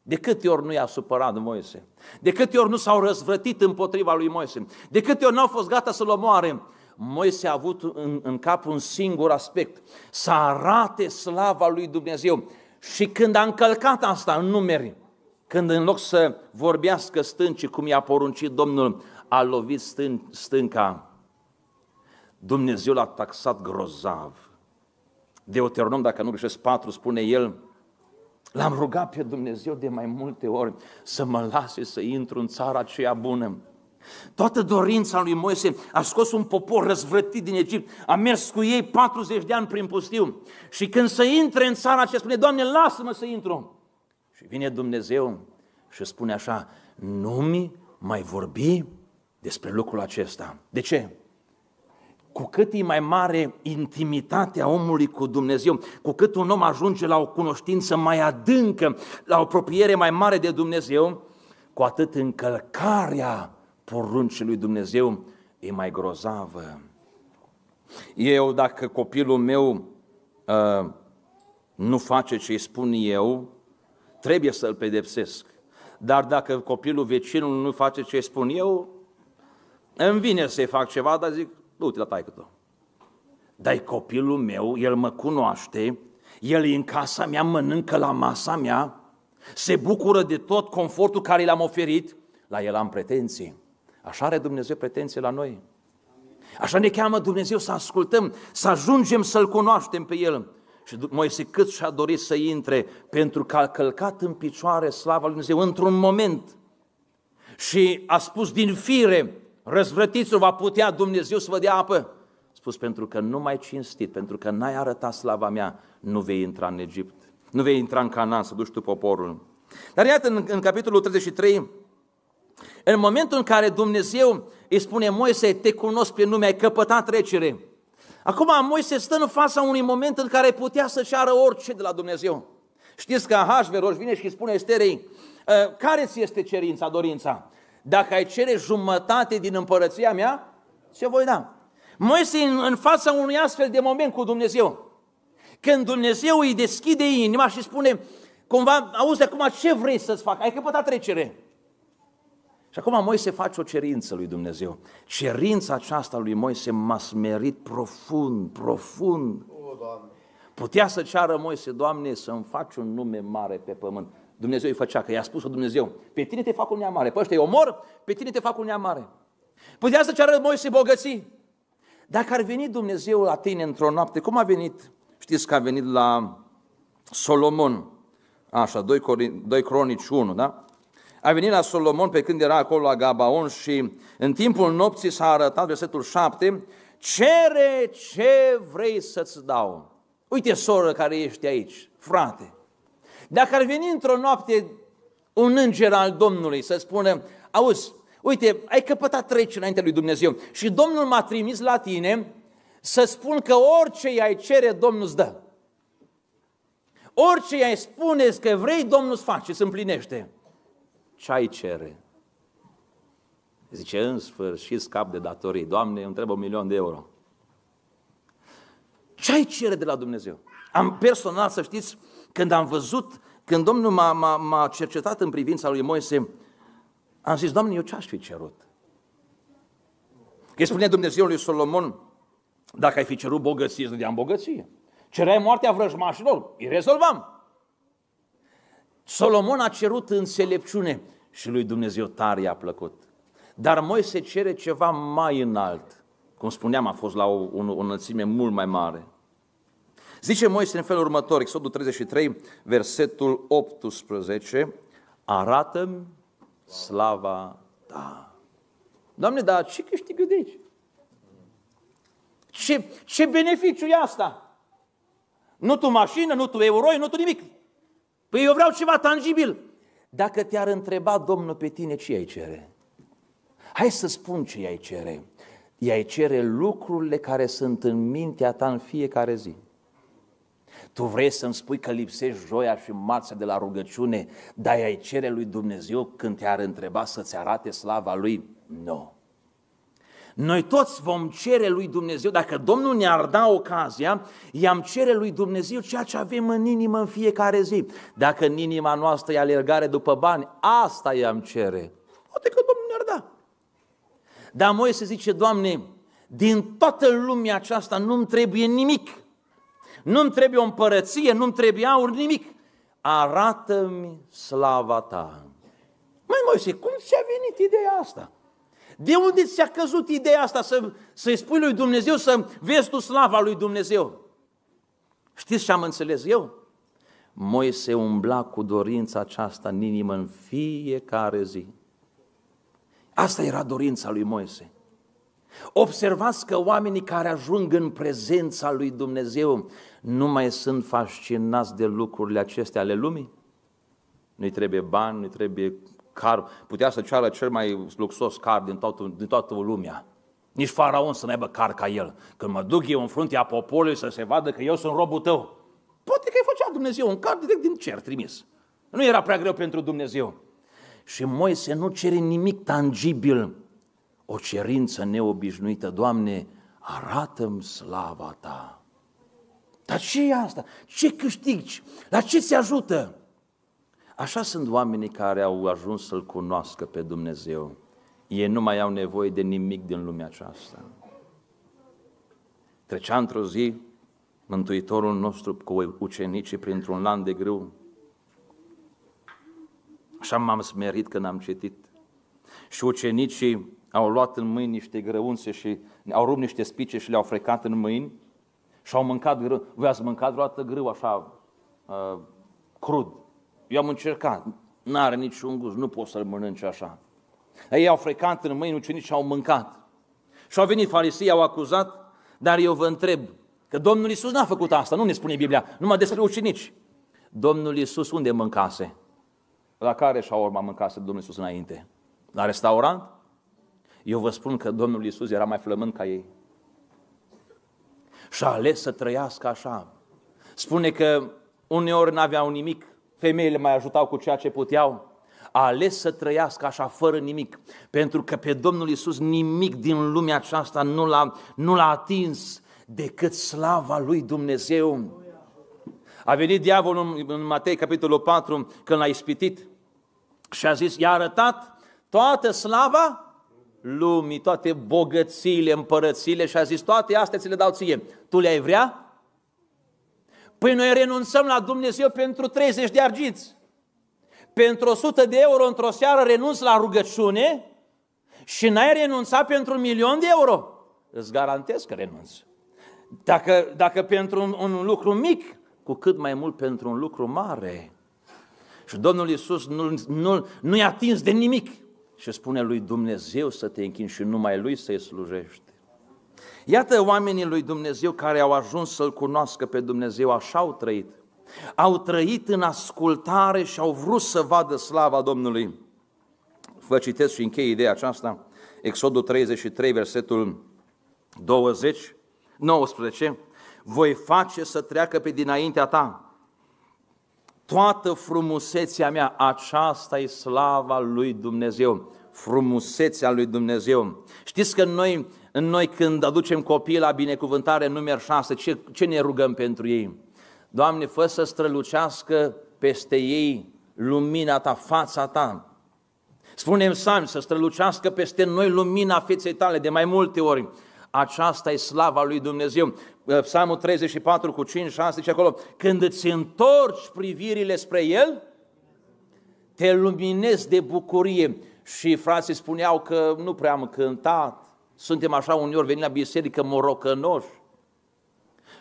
De câte ori nu i-a supărat Moise? De câte ori nu s-au răzvrătit împotriva lui Moise? De câte ori n-au fost gata să-l omoare? Moise a avut în, în cap un singur aspect, să arate slava lui Dumnezeu. Și când a încălcat asta în numeri, când în loc să vorbească stânci cum i-a poruncit Domnul, a lovit stân, stânca, Dumnezeu l-a taxat grozav. Deuteronom, dacă nu greșesc, patru, spune el, L-am rugat pe Dumnezeu de mai multe ori să mă lase să intru în țara aceea bună. Toată dorința lui Moise a scos un popor răzvrătit din Egipt, a mers cu ei 40 de ani prin pustiu și când să intre în țara aceea spune, Doamne, lasă-mă să intru. Și vine Dumnezeu și spune așa, nu mi mai vorbi despre lucrul acesta. De ce? Cu cât e mai mare intimitatea omului cu Dumnezeu, cu cât un om ajunge la o cunoștință mai adâncă, la o apropiere mai mare de Dumnezeu, cu atât încălcarea poruncii lui Dumnezeu e mai grozavă. Eu, dacă copilul meu uh, nu face ce îi spun eu, trebuie să-l pedepsesc. Dar dacă copilul vecinului nu face ce îi spun eu, îmi vine să-i fac ceva, dar zic, du-te la taică tău. Dar copilul meu, el mă cunoaște, el e în casa mea, mănâncă la masa mea, se bucură de tot confortul care l-am oferit, la el am pretenții. Așa are Dumnezeu pretenții la noi. Așa ne cheamă Dumnezeu să ascultăm, să ajungem să-L cunoaștem pe El. Și Moise cât și-a dorit să intre, pentru că a călcat în picioare slava lui Dumnezeu într-un moment. Și a spus din fire, răzvrătiți-o, va putea Dumnezeu să vă dea apă. Spus, pentru că nu mai cinstit, pentru că n-ai arătat slava mea, nu vei intra în Egipt, nu vei intra în Canaan să duci tu poporul. Dar iată, în, în capitolul 33, în momentul în care Dumnezeu îi spune Moise, te cunosc pe nume, ai căpătat trecere. Acum Moise stă în fața unui moment în care putea să ceară orice de la Dumnezeu. Știți că Ahasveros vine și spune Esterei, ă, care ți este cerința, dorința? dacă ai cere jumătate din împărăția mea, ce voi da? Moise în fața unui astfel de moment cu Dumnezeu, când Dumnezeu îi deschide inima și spune, cumva, auzi acum ce vrei să-ți fac? Ai căpătat trecere. Și acum Moise face o cerință lui Dumnezeu. Cerința aceasta lui Moise m-a smerit profund, profund. O, Putea să ceară Moise, Doamne, să-mi faci un nume mare pe pământ. Dumnezeu îi făcea, că i-a spus-o Dumnezeu, pe tine te fac un neam mare, Păi ăștia îi omor, pe tine te fac un neam mare. Păi asta să arăt Moise bogății. Dacă ar veni Dumnezeu la tine într-o noapte, cum a venit? Știți că a venit la Solomon, așa, 2, Corin, 2 Cronici 1, da? A venit la Solomon pe când era acolo la Gabaon și în timpul nopții s-a arătat, versetul 7, cere ce vrei să-ți dau. Uite, soră care ești aici, frate, dacă ar veni într-o noapte un înger al Domnului să spună, auzi, uite, ai căpătat treci înainte lui Dumnezeu și Domnul m-a trimis la tine să spun că orice i-ai cere, Domnul îți dă. Orice i-ai spune că vrei, Domnul îți face, se împlinește. Ce ai cere? Zice, în sfârșit scap de datorii. Doamne, îmi trebuie un milion de euro. Ce ai cere de la Dumnezeu? Am personal, să știți, când am văzut, când Domnul m-a, m-a, m-a cercetat în privința lui Moise, am zis, Doamne, eu ce aș fi cerut? Că spune Dumnezeu lui Solomon, dacă ai fi cerut bogăție, îți dădeam bogăție. Cereai moartea vrăjmașilor, îi rezolvam. Solomon a cerut înțelepciune și lui Dumnezeu tare i-a plăcut. Dar Moise cere ceva mai înalt. Cum spuneam, a fost la o, o înălțime mult mai mare. Zice Moise în felul următor, Exodul 33, versetul 18, arată slava ta. Doamne, dar ce câștigă de aici? Ce, ce beneficiu e asta? Nu tu mașină, nu tu euroi, nu tu nimic. Păi eu vreau ceva tangibil. Dacă te-ar întreba Domnul pe tine ce ai cere, hai să spun ce ai cere. I-ai cere lucrurile care sunt în mintea ta în fiecare zi. Tu vrei să-mi spui că lipsești joia și mața de la rugăciune, dar ai cere lui Dumnezeu când te-ar întreba să-ți arate slava lui? Nu. No. Noi toți vom cere lui Dumnezeu, dacă Domnul ne-ar da ocazia, i-am cere lui Dumnezeu ceea ce avem în inimă în fiecare zi. Dacă în inima noastră e alergare după bani, asta i-am cere. Poate că Domnul ne-ar da. Dar Moise zice, Doamne, din toată lumea aceasta nu-mi trebuie nimic nu-mi trebuie o împărăție, nu-mi trebuie aur, nimic. Arată-mi slava ta. Mai Moise, cum ți-a venit ideea asta? De unde ți-a căzut ideea asta să, să-i spui lui Dumnezeu, să vezi tu slava lui Dumnezeu? Știți ce am înțeles eu? Moise umbla cu dorința aceasta în inimă în fiecare zi. Asta era dorința lui Moise. Observați că oamenii care ajung în prezența lui Dumnezeu nu mai sunt fascinați de lucrurile acestea ale lumii? Nu-i trebuie bani, nu-i trebuie car, putea să ceară cel mai luxos car din toată, din toată lumea. Nici faraon să nu aibă car ca el. Când mă duc eu în fruntea poporului să se vadă că eu sunt robul tău. Poate că îi făcea Dumnezeu un car direct din cer trimis. Nu era prea greu pentru Dumnezeu. Și Moise nu cere nimic tangibil, o cerință neobișnuită. Doamne, arată-mi slava Ta. Dar ce e asta? Ce câștigi? La ce se ajută? Așa sunt oamenii care au ajuns să-L cunoască pe Dumnezeu. Ei nu mai au nevoie de nimic din lumea aceasta. Trecea într-o zi Mântuitorul nostru cu ucenicii printr-un lan de grâu. Așa m-am smerit când am citit. Și ucenicii au luat în mâini niște grăunțe și au rupt niște spice și le-au frecat în mâini și au mâncat grâu. Voi ați mâncat vreodată grâu așa uh, crud? Eu am încercat. N-are niciun gust, nu poți să-l mănânci așa. Ei au frecat în mâini ucenici și au mâncat. Și au venit farisei, au acuzat, dar eu vă întreb, că Domnul Isus n-a făcut asta, nu ne spune Biblia, numai despre ucenici. Domnul Isus unde mâncase? La care și-a urma mâncase Domnul Isus înainte? La restaurant? Eu vă spun că Domnul Isus era mai flămând ca ei și a ales să trăiască așa. Spune că uneori n-aveau nimic, femeile mai ajutau cu ceea ce puteau, a ales să trăiască așa fără nimic, pentru că pe Domnul Isus nimic din lumea aceasta nu l-a, nu l-a atins decât slava lui Dumnezeu. A venit diavolul în Matei, capitolul 4, când l-a ispitit și a zis, i-a arătat toată slava lumii, toate bogățiile, împărățiile și a zis, toate astea ți le dau ție. Tu le-ai vrea? Păi noi renunțăm la Dumnezeu pentru 30 de argiți. Pentru 100 de euro într-o seară renunț la rugăciune și n-ai renunțat pentru un milion de euro. Îți garantez că renunț. Dacă, dacă pentru un, un lucru mic, cu cât mai mult pentru un lucru mare. Și Domnul Iisus nu, nu, nu-i atins de nimic și spune lui Dumnezeu să te închini și numai lui să-i slujești. Iată oamenii lui Dumnezeu care au ajuns să-L cunoască pe Dumnezeu, așa au trăit. Au trăit în ascultare și au vrut să vadă slava Domnului. Vă citesc și închei ideea aceasta, Exodul 33, versetul 20, 19. Voi face să treacă pe dinaintea ta toată frumusețea mea, aceasta e slava lui Dumnezeu, frumusețea lui Dumnezeu. Știți că noi, noi când aducem copii la binecuvântare număr 6, ce, ce ne rugăm pentru ei? Doamne, fă să strălucească peste ei lumina Ta, fața Ta. Spune în să strălucească peste noi lumina feței Tale de mai multe ori. Aceasta e slava lui Dumnezeu. Ă, Psalmul 34 cu 5, 6 zice acolo, când îți întorci privirile spre El, te luminezi de bucurie. Și frații spuneau că nu prea am cântat, suntem așa uneori venim la biserică morocănoși.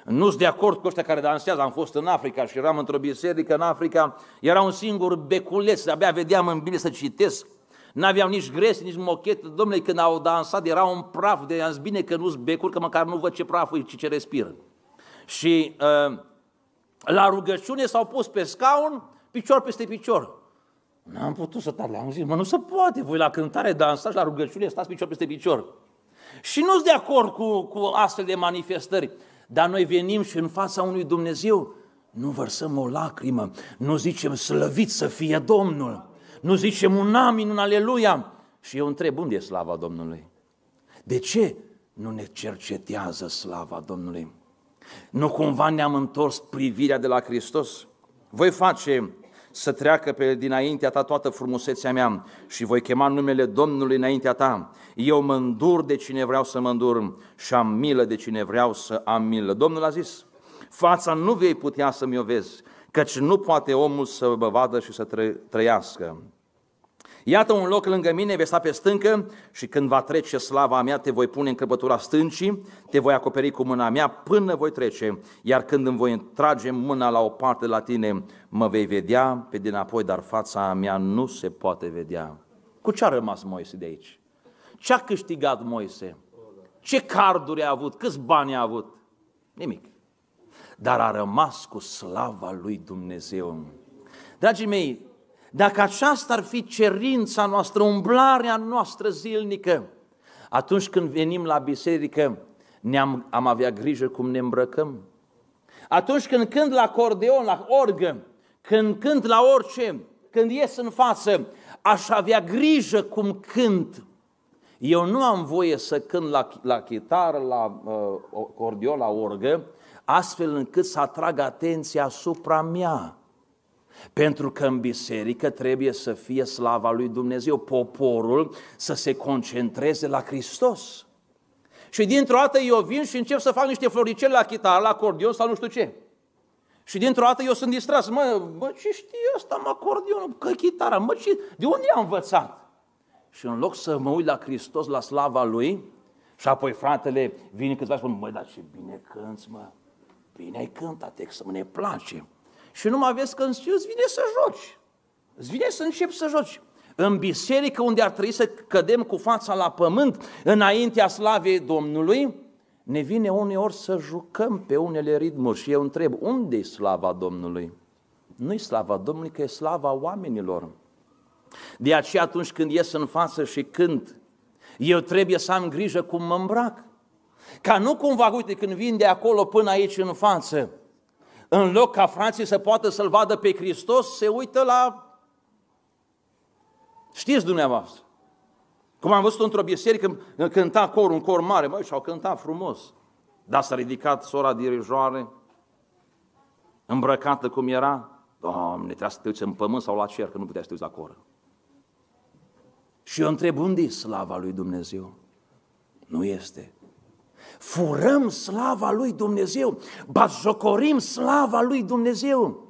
Nu sunt de acord cu ăștia care dansează. Am fost în Africa și eram într-o biserică în Africa. Era un singur beculeț, abia vedeam în Biblie să citesc. N-aveau nici gres, nici mochetă. Domnule, când au dansat, era un praf de am bine că nu-s becuri, că măcar nu văd ce praf e, ci ce respiră. Și uh, la rugăciune s-au pus pe scaun, picior peste picior. N-am putut să tablă. Am zis, mă, nu se poate, voi la cântare dansați, la rugăciune stați picior peste picior. Și nu-s de acord cu, cu astfel de manifestări. Dar noi venim și în fața unui Dumnezeu nu vărsăm o lacrimă, nu zicem slăvit să fie Domnul nu zicem un amin, un aleluia. Și eu întreb, unde e slava Domnului? De ce nu ne cercetează slava Domnului? Nu cumva ne-am întors privirea de la Hristos? Voi face să treacă pe dinaintea ta toată frumusețea mea și voi chema numele Domnului înaintea ta. Eu mă îndur de cine vreau să mă îndur și am milă de cine vreau să am milă. Domnul a zis, fața nu vei putea să mi-o vezi, căci nu poate omul să vă vadă și să trăiască. Iată un loc lângă mine, vei sta pe stâncă și când va trece slava mea, te voi pune în crăpătura stâncii, te voi acoperi cu mâna mea până voi trece, iar când îmi voi trage mâna la o parte la tine, mă vei vedea pe dinapoi, dar fața mea nu se poate vedea. Cu ce a rămas Moise de aici? Ce a câștigat Moise? Ce carduri a avut? Câți bani a avut? Nimic dar a rămas cu slava lui Dumnezeu. Dragii mei, dacă aceasta ar fi cerința noastră, umblarea noastră zilnică, atunci când venim la biserică, ne-am, am avea grijă cum ne îmbrăcăm. Atunci când cânt la acordeon, la orgă, când cânt la orice, când ies în față, aș avea grijă cum cânt. Eu nu am voie să cânt la, la chitară, la uh, acordeon, la orgă, astfel încât să atrag atenția asupra mea. Pentru că în biserică trebuie să fie slava lui Dumnezeu, poporul să se concentreze la Hristos. Și dintr-o dată eu vin și încep să fac niște floricele la chitară, la acordeon sau nu știu ce. Și dintr-o dată eu sunt distras. Mă, mă ce știe ăsta, mă, acordeonul, că chitară, mă, ce, de unde am învățat? Și în loc să mă uit la Hristos, la slava Lui, și apoi fratele vine câțiva și spun, mă, dar ce bine cânți, mă, bine ai cântat, să ne place. Și nu mai vezi că în îți vine să joci. Îți vine să începi să joci. În biserică unde ar trebui să cădem cu fața la pământ înaintea slavei Domnului, ne vine uneori să jucăm pe unele ritmuri și eu întreb, unde e slava Domnului? Nu e slava Domnului, că e slava oamenilor. De aceea atunci când ies în față și când, eu trebuie să am grijă cum mă îmbrac. Ca nu cumva, uite, când vin de acolo până aici în față, în loc ca frații să poată să-L vadă pe Hristos, se uită la... Știți dumneavoastră. Cum am văzut într-o biserică, cânta cor, un cor mare, băi, și-au cântat frumos. Dar s-a ridicat sora dirijoare, îmbrăcată cum era, Doamne, trebuia să te uiți în pământ sau la cer, că nu puteai să te uiți la cor. Și eu întreb, unde slava lui Dumnezeu? Nu este furăm slava lui Dumnezeu, bazocorim slava lui Dumnezeu.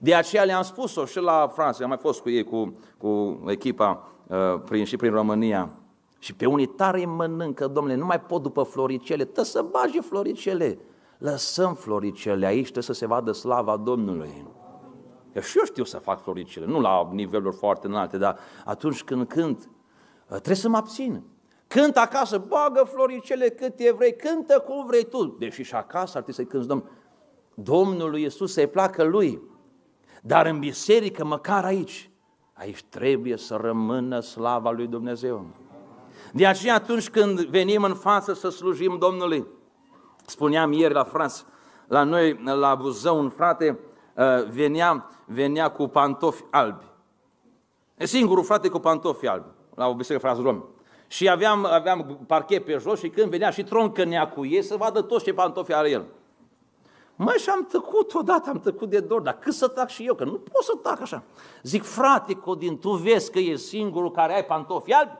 De aceea le-am spus-o și la Franța, am mai fost cu ei, cu, cu echipa uh, prin, și prin România. Și pe unii tare mănâncă, domnule, nu mai pot după floricele, tă să bagi floricele. Lăsăm floricele aici, trebuie să se vadă slava Domnului. Eu și eu știu să fac floricele, nu la niveluri foarte înalte, dar atunci când cânt, uh, trebuie să mă abțin. Cântă acasă, bagă floricele cât e vrei, cântă cum vrei tu. Deși și acasă ar trebui să-i cânti Domnul. Domnul Iisus să-i placă Lui. Dar în biserică, măcar aici, aici trebuie să rămână slava Lui Dumnezeu. De aceea atunci când venim în față să slujim Domnului, spuneam ieri la frans, la noi, la Buzău, un frate uh, venea, venea cu pantofi albi. E singurul frate cu pantofi albi, la o biserică frazul și aveam, aveam parchet pe jos și când venea și troncănea cu ei să vadă tot ce pantofi are el. Mai și am tăcut odată, am tăcut de dor, dar cât să tac și eu, că nu pot să tac așa. Zic, frate Codin, tu vezi că e singurul care ai pantofi albi?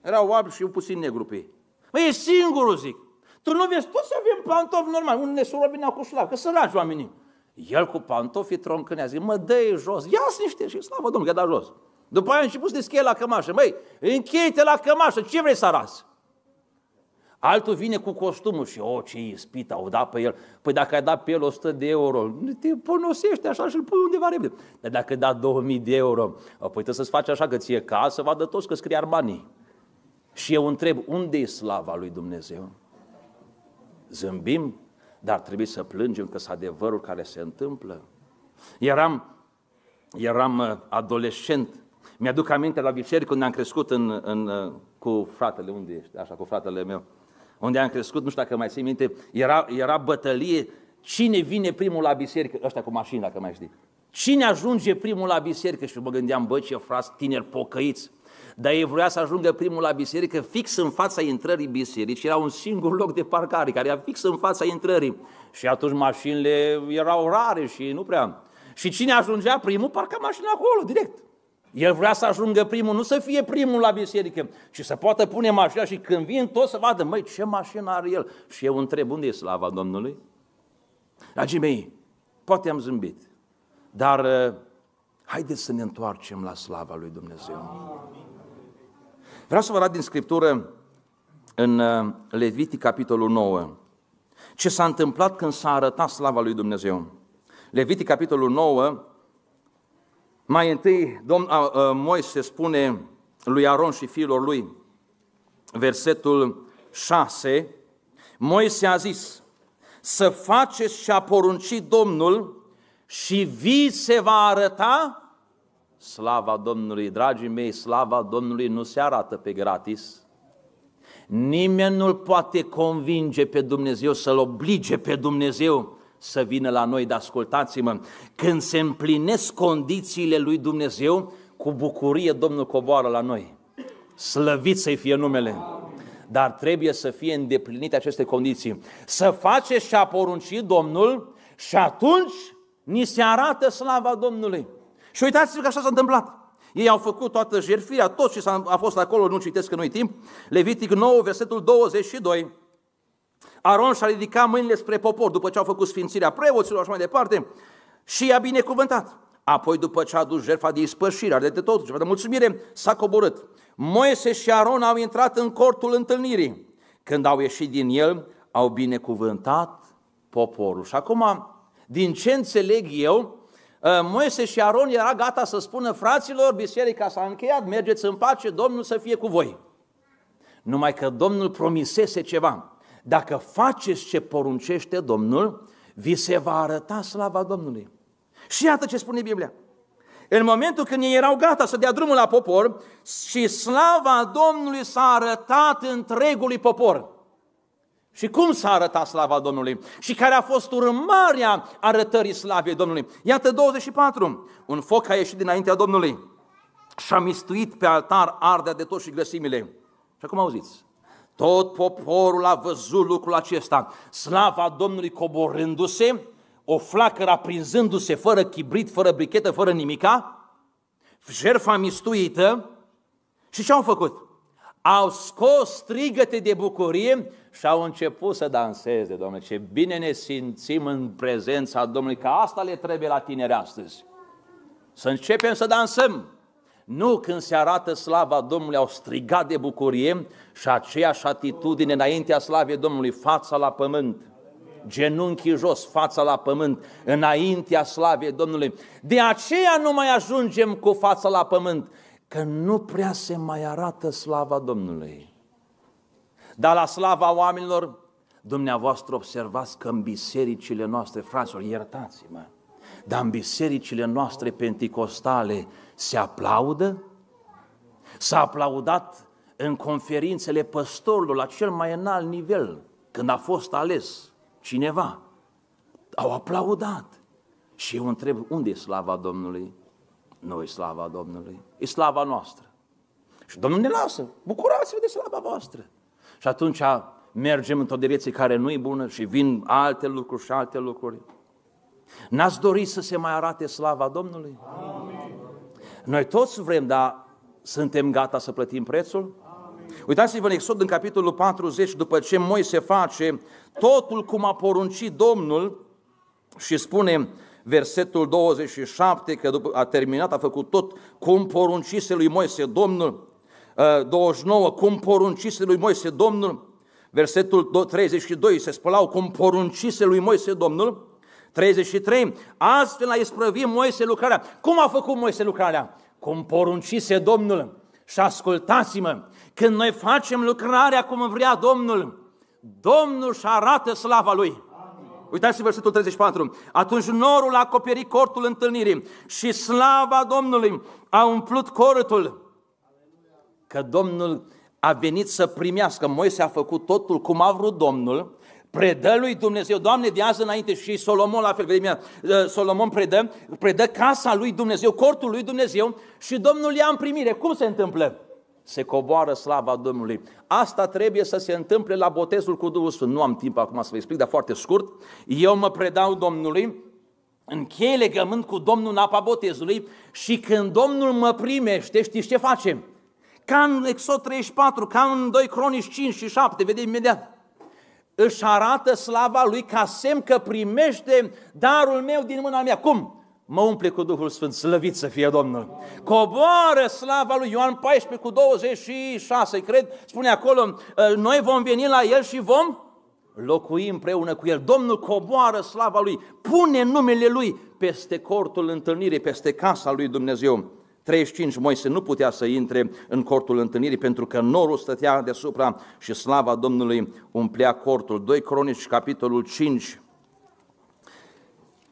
Erau albi și eu puțin negru pe ei. Mă, e singurul, zic. Tu nu vezi, toți avem pantofi normal, unele surobine cu șlac, că săraci oamenii. El cu pantofii troncânea, zic, mă, dă jos, ia niște și slavă Domnului, că da jos. După aia a început să deschie la cămașă. Măi, închei te la cămașă, ce vrei să arăți? Altul vine cu costumul și, oh, ce ispit, au dat pe el. Păi dacă ai dat pe el 100 de euro, te ponosește așa și îl pui undeva repede. Dar dacă ai dat 2000 de euro, păi trebuie să-ți faci așa că ție ca să vadă toți că scrie Armani. Și eu întreb, unde e slava lui Dumnezeu? Zâmbim, dar trebuie să plângem că sunt adevărul care se întâmplă. Eram, eram uh, adolescent mi-aduc aminte la biserică unde am crescut în, în, cu fratele, unde ești? Așa, cu fratele meu. Unde am crescut, nu știu dacă mai ții minte, era, era bătălie, cine vine primul la biserică, ăștia cu mașini, dacă mai știi. Cine ajunge primul la biserică? Și mă gândeam, bă, ce frați tineri pocăiți. Dar ei vrea să ajungă primul la biserică fix în fața intrării bisericii. Era un singur loc de parcare care era fix în fața intrării. Și atunci mașinile erau rare și nu prea. Și cine ajungea primul, parca mașina acolo, direct. El vrea să ajungă primul, nu să fie primul la biserică, ci să poată pune mașina și când vin toți să vadă, măi, ce mașină are el? Și eu întreb, unde e slava Domnului? Dragii mei, poate am zâmbit, dar uh, haideți să ne întoarcem la slava lui Dumnezeu. Vreau să vă arăt din Scriptură în uh, Levitic, capitolul 9, ce s-a întâmplat când s-a arătat slava lui Dumnezeu. Levitic, capitolul 9, mai întâi, domn, a, a, Moise spune lui Aron și fiilor lui, versetul 6, Moise a zis, să faceți și a poruncit Domnul și vi se va arăta slava Domnului. Dragii mei, slava Domnului nu se arată pe gratis. Nimeni nu-L poate convinge pe Dumnezeu, să-L oblige pe Dumnezeu să vină la noi, dar ascultați-mă, când se împlinesc condițiile lui Dumnezeu, cu bucurie Domnul coboară la noi. Slăvit să-i fie numele! Dar trebuie să fie îndeplinite aceste condiții. Să face și a poruncit Domnul și atunci ni se arată slava Domnului. Și uitați-vă că așa s-a întâmplat. Ei au făcut toată jertfirea, tot ce a fost acolo, nu citesc că nu-i timp. Levitic 9, versetul 22. Aron și-a ridicat mâinile spre popor după ce au făcut sfințirea preoților și mai departe și i-a binecuvântat. Apoi, după ce a dus jertfa de ispășire, de tot, ceva de mulțumire, s-a coborât. Moise și Aron au intrat în cortul întâlnirii. Când au ieșit din el, au binecuvântat poporul. Și acum, din ce înțeleg eu, ă, Moise și Aron era gata să spună, fraților, biserica s-a încheiat, mergeți în pace, Domnul să fie cu voi. Numai că Domnul promisese ceva. Dacă faceți ce poruncește Domnul, vi se va arăta slava Domnului. Și iată ce spune Biblia. În momentul când ei erau gata să dea drumul la popor și slava Domnului s-a arătat întregului popor. Și cum s-a arătat slava Domnului? Și care a fost urmarea arătării slavei Domnului? Iată 24. Un foc a ieșit dinaintea Domnului și a mistuit pe altar ardea de tot și grăsimile. Și acum auziți. Tot poporul a văzut lucrul acesta. Slava Domnului coborându-se, o flacără aprinzându-se fără chibrit, fără brichetă, fără nimica, jerfa mistuită. Și ce au făcut? Au scos strigăte de bucurie și au început să danseze, Domnule. Ce bine ne simțim în prezența Domnului, că asta le trebuie la tineri astăzi. Să începem să dansăm. Nu când se arată slava Domnului, au strigat de bucurie și aceeași atitudine înaintea slavei Domnului, fața la pământ, genunchi jos, fața la pământ, înaintea slavei Domnului. De aceea nu mai ajungem cu fața la pământ, că nu prea se mai arată slava Domnului. Dar la slava oamenilor, dumneavoastră observați că în bisericile noastre, fraților, iertați-mă, dar în bisericile noastre pentecostale, se aplaudă? S-a aplaudat în conferințele păstorilor la cel mai înalt nivel, când a fost ales cineva. Au aplaudat. Și eu întreb, unde e slava Domnului? Nu e slava Domnului, e slava noastră. Și Domnul ne lasă, bucurați-vă de slava voastră. Și atunci mergem într-o direcție care nu e bună și vin alte lucruri și alte lucruri. N-ați dori să se mai arate slava Domnului? Amin. Noi toți vrem, dar suntem gata să plătim prețul? Uitați-vă în Exod, în capitolul 40, după ce Moise face totul cum a poruncit Domnul și spune versetul 27, că după, a terminat, a făcut tot cum poruncise lui Moise Domnul, 29, uh, cum poruncise lui Moise Domnul, versetul 32, se spălau cum poruncise lui Moise Domnul, 33. Astfel a isprăvit Moise lucrarea. Cum a făcut Moise lucrarea? Cum poruncise Domnul. Și ascultați-mă, când noi facem lucrarea cum vrea Domnul, Domnul și arată slava Lui. Uitați versetul 34. Atunci norul a acoperit cortul întâlnirii și slava Domnului a umplut cortul. Că Domnul a venit să primească. Moise a făcut totul cum a vrut Domnul predă lui Dumnezeu, Doamne, de azi înainte și Solomon la fel, vedem, uh, Solomon predă, predă casa lui Dumnezeu, cortul lui Dumnezeu și Domnul ia în primire. Cum se întâmplă? Se coboară slava Domnului. Asta trebuie să se întâmple la botezul cu Duhul Sfânt. Nu am timp acum să vă explic, dar foarte scurt. Eu mă predau Domnului, închei legământ cu Domnul în apa botezului și când Domnul mă primește, știți ce facem? Ca în Exod 34, ca în 2 Cronici 5 și 7, vedem imediat își arată slava lui ca semn că primește darul meu din mâna mea. Cum? Mă umple cu Duhul Sfânt, slăvit să fie Domnul. Coboară slava lui Ioan 14 cu 26, cred, spune acolo, ă, noi vom veni la el și vom locui împreună cu el. Domnul coboară slava lui, pune numele lui peste cortul întâlnirii, peste casa lui Dumnezeu. 35, Moise nu putea să intre în cortul întâlnirii pentru că norul stătea deasupra și slava Domnului umplea cortul. 2 Cronici, capitolul 5,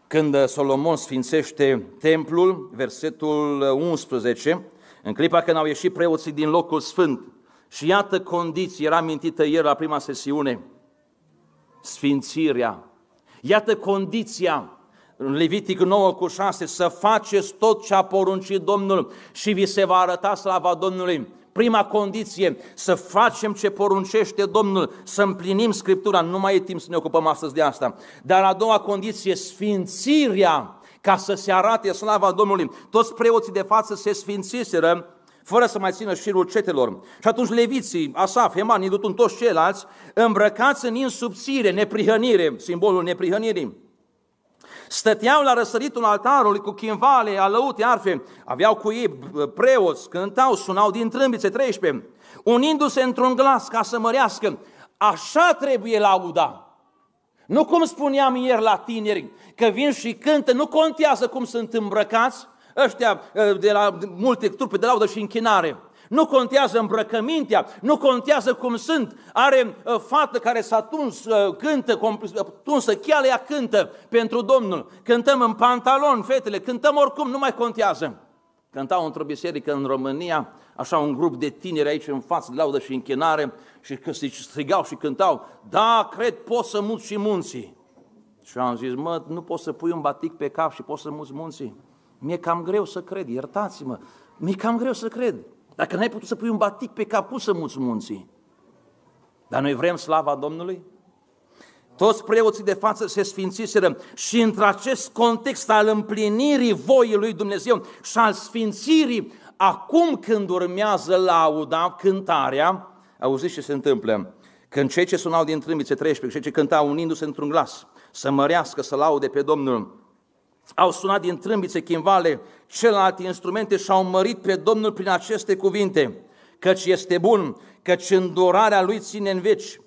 când Solomon sfințește templul, versetul 11, în clipa când au ieșit preoții din locul sfânt, și iată condiții, era mintită ieri la prima sesiune, sfințirea. Iată condiția în Levitic 9 cu 6, să faceți tot ce a poruncit Domnul și vi se va arăta slava Domnului. Prima condiție, să facem ce poruncește Domnul, să împlinim Scriptura, nu mai e timp să ne ocupăm astăzi de asta. Dar a doua condiție, sfințirea, ca să se arate slava Domnului. Toți preoții de față se sfințiseră fără să mai țină șirul cetelor. Și atunci leviții, Asaf, Heman, Idutun, toți ceilalți, îmbrăcați în insubțire, neprihănire, simbolul neprihănirii, Stăteau la răsăritul altarului cu chimvale, alăute, arfe, aveau cu ei preoți, cântau, sunau din trâmbițe, 13, unindu-se într-un glas ca să mărească. Așa trebuie lauda. Nu cum spuneam ieri la tineri, că vin și cântă, nu contează cum sunt îmbrăcați, ăștia ă, de la multe trupe de laudă și închinare nu contează îmbrăcămintea, nu contează cum sunt. Are uh, fată care s-a tuns, uh, cântă, uh, tunsă, chiar ea cântă pentru Domnul. Cântăm în pantalon, fetele, cântăm oricum, nu mai contează. Cântau într-o biserică în România, așa un grup de tineri aici în față, laudă și închinare, și că strigau și cântau, da, cred, pot să mut și munții. Și am zis, mă, nu poți să pui un batic pe cap și poți să muți munții. Mi-e cam greu să cred, iertați-mă, mi-e cam greu să cred. Dacă n-ai putut să pui un batic pe cap, cum să muți munții? Dar noi vrem slava Domnului? Toți preoții de față se sfințiseră și într acest context al împlinirii voii lui Dumnezeu și al sfințirii, acum când urmează lauda, cântarea, auziți ce se întâmplă? Când cei ce sunau din trâmbițe 13, cei ce cântau unindu-se într-un glas, să mărească, să laude pe Domnul, au sunat din trâmbițe, chimvale, celelalte instrumente și au mărit pe Domnul prin aceste cuvinte, căci este bun, căci îndurarea Lui ține în veci.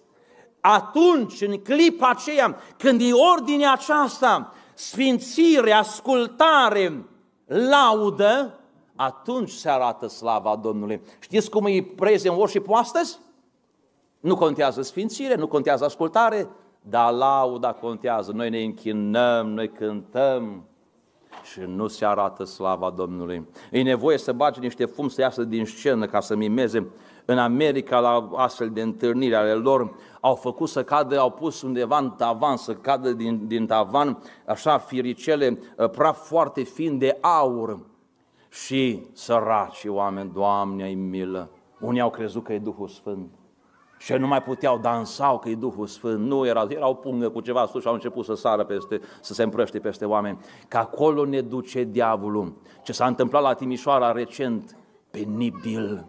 Atunci, în clipa aceea, când e ordinea aceasta, sfințire, ascultare, laudă, atunci se arată slava Domnului. Știți cum e praise în worship astăzi? Nu contează sfințire, nu contează ascultare, dar lauda contează. Noi ne închinăm, noi cântăm și nu se arată slava Domnului. E nevoie să bage niște fum să iasă din scenă ca să mimeze. În America, la astfel de întâlniri ale lor, au făcut să cadă, au pus undeva în tavan, să cadă din, din tavan, așa, firicele, ă, praf foarte fin de aur. Și săraci oameni, Doamne, ai milă! Unii au crezut că e Duhul Sfânt. Și nu mai puteau, dansa, că e Duhul Sfânt, nu era, erau pungă cu ceva sus și au început să sară peste, să se împrăște peste oameni. Că acolo ne duce diavolul. Ce s-a întâmplat la Timișoara recent, penibil,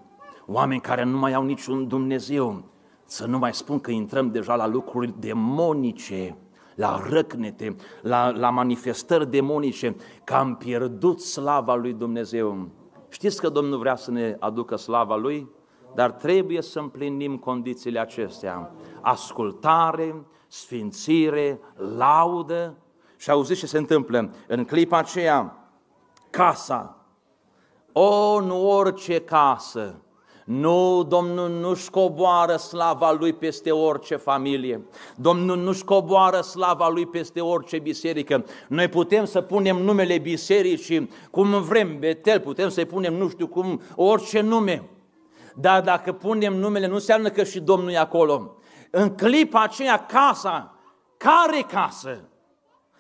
oameni care nu mai au niciun Dumnezeu. Să nu mai spun că intrăm deja la lucruri demonice, la răcnete, la, la manifestări demonice, că am pierdut slava lui Dumnezeu. Știți că Domnul vrea să ne aducă slava Lui? dar trebuie să împlinim condițiile acestea. Ascultare, sfințire, laudă. Și auziți ce se întâmplă. În clipa aceea, casa. O, nu orice casă. Nu, Domnul nu-și coboară slava Lui peste orice familie. Domnul nu-și coboară slava Lui peste orice biserică. Noi putem să punem numele bisericii cum vrem, Betel, putem să-i punem nu știu cum, orice nume. Dar dacă punem numele, nu înseamnă că și Domnul e acolo. În clipa aceea, casa, care casă?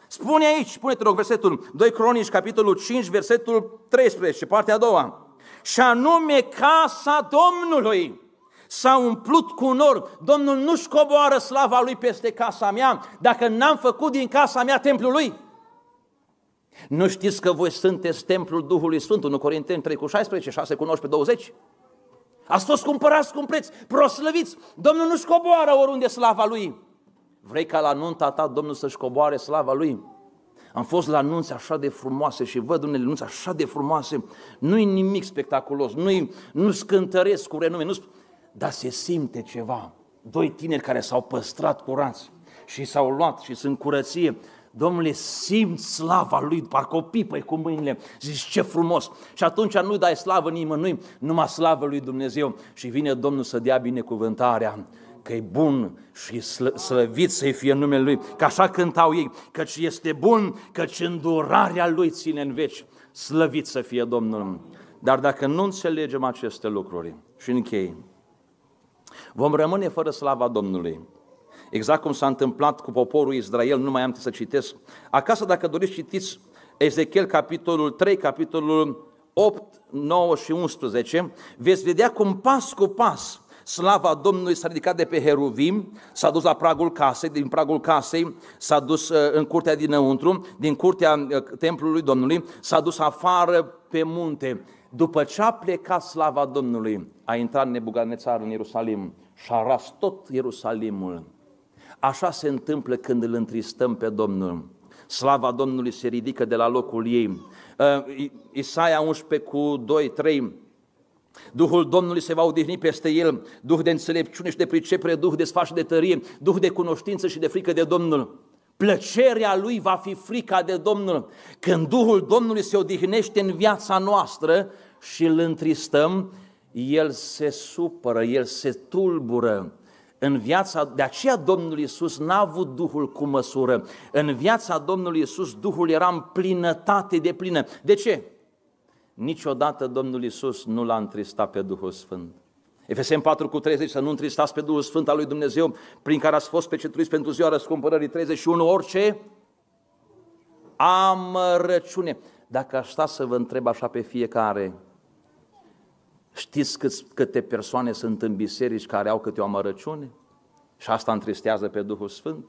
Spune aici, spune-te rog, versetul 2 Cronici, capitolul 5, versetul 13, partea a doua. Și anume casa Domnului s-a umplut cu nor. Domnul nu-și coboară slava lui peste casa mea dacă n-am făcut din casa mea templul lui. Nu știți că voi sunteți templul Duhului Sfânt, 1 Corinteni 3 cu 16, 6 cu 19, 20? Ați fost cumpărați cu preț, proslăviți. Domnul nu-și coboară oriunde slava Lui. Vrei ca la nunta ta Domnul să-și coboare slava Lui? Am fost la nunți așa de frumoase și văd unele nunți așa de frumoase. Nu-i nimic spectaculos, nu-i, nu cântăresc cu renume, nu dar se simte ceva. Doi tineri care s-au păstrat curați și s-au luat și sunt curăție, Domnule, simt slava lui, parcă o pipăi cu mâinile. Zici, ce frumos! Și atunci nu dai slavă nimănui, numai slavă lui Dumnezeu. Și vine Domnul să dea binecuvântarea că e bun și slă, slăvit să-i fie numele Lui. Că așa cântau ei, căci este bun, căci îndurarea Lui ține în veci. Slăvit să fie Domnul. Dar dacă nu înțelegem aceste lucruri, și închei, vom rămâne fără slava Domnului exact cum s-a întâmplat cu poporul Israel, nu mai am să citesc. Acasă, dacă doriți, citiți Ezechiel capitolul 3, capitolul 8, 9 și 11, veți vedea cum pas cu pas slava Domnului s-a ridicat de pe heruvim, s-a dus la pragul casei, din pragul casei s-a dus uh, în curtea dinăuntru, din curtea uh, templului Domnului, s-a dus afară pe munte. După ce a plecat slava Domnului, a intrat Nebucanețar în Ierusalim și a ras tot Ierusalimul Așa se întâmplă când îl întristăm pe Domnul. Slava Domnului se ridică de la locul ei. Ă, Isaia 11 cu 2, 3, Duhul Domnului se va odihni peste el, Duh de înțelepciune și de pricepere, Duh de sfat de tărie, Duh de cunoștință și de frică de Domnul. Plăcerea lui va fi frica de Domnul. Când Duhul Domnului se odihnește în viața noastră și îl întristăm, el se supără, el se tulbură, în viața, de aceea Domnul Iisus n-a avut Duhul cu măsură. În viața Domnului Iisus Duhul era în plinătate de plină. De ce? Niciodată Domnul Iisus nu l-a întristat pe Duhul Sfânt. Efesem 4 cu 30, să nu întristați pe Duhul Sfânt al lui Dumnezeu, prin care ați fost pecetuiți pentru ziua răscumpărării 31, orice amărăciune. Dacă aș sta să vă întreb așa pe fiecare, Știți câți, câte persoane sunt în biserici care au câte o amărăciune? Și asta întristează pe Duhul Sfânt.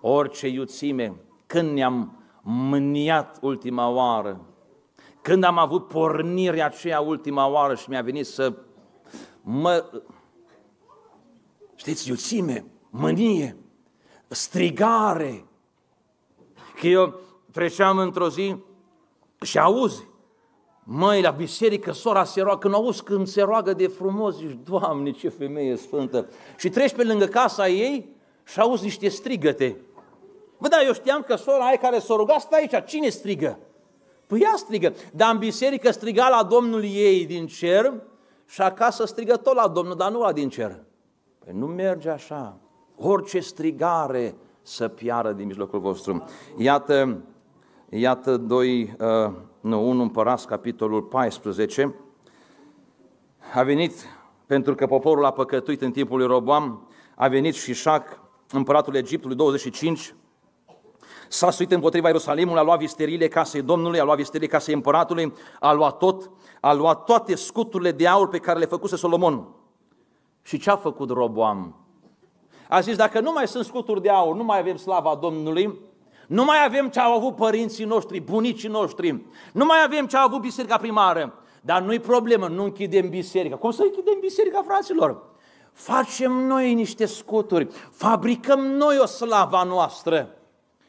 Orice iuțime, când ne-am mâniat ultima oară, când am avut pornirea aceea ultima oară și mi-a venit să mă... Știți, iuțime, mânie, strigare. Că eu treceam într-o zi și auzi, Măi, la biserică, sora se roagă, când auzi când se roagă de frumos, zici, Doamne, ce femeie sfântă. Și treci pe lângă casa ei și auzi niște strigăte. Bă, da, eu știam că sora aia care s-a rugat, stă aici, cine strigă? Păi ea strigă. Dar în biserică striga la Domnul ei din cer și acasă strigă tot la Domnul, dar nu la din cer. Păi nu merge așa. Orice strigare să piară din mijlocul vostru. Iată, iată doi uh, nu, 1 Împărați, capitolul 14, a venit, pentru că poporul a păcătuit în timpul lui Roboam, a venit și Șac, împăratul Egiptului 25, s-a suit împotriva Ierusalimului, a luat visterile casei Domnului, a luat visterile casei împăratului, a luat tot, a luat toate scuturile de aur pe care le făcuse Solomon. Și ce a făcut Roboam? A zis, dacă nu mai sunt scuturi de aur, nu mai avem slava Domnului, nu mai avem ce au avut părinții noștri, bunicii noștri. Nu mai avem ce au avut biserica primară. Dar nu-i problemă, nu închidem biserica. Cum să închidem biserica, fraților? Facem noi niște scuturi, fabricăm noi o slava noastră.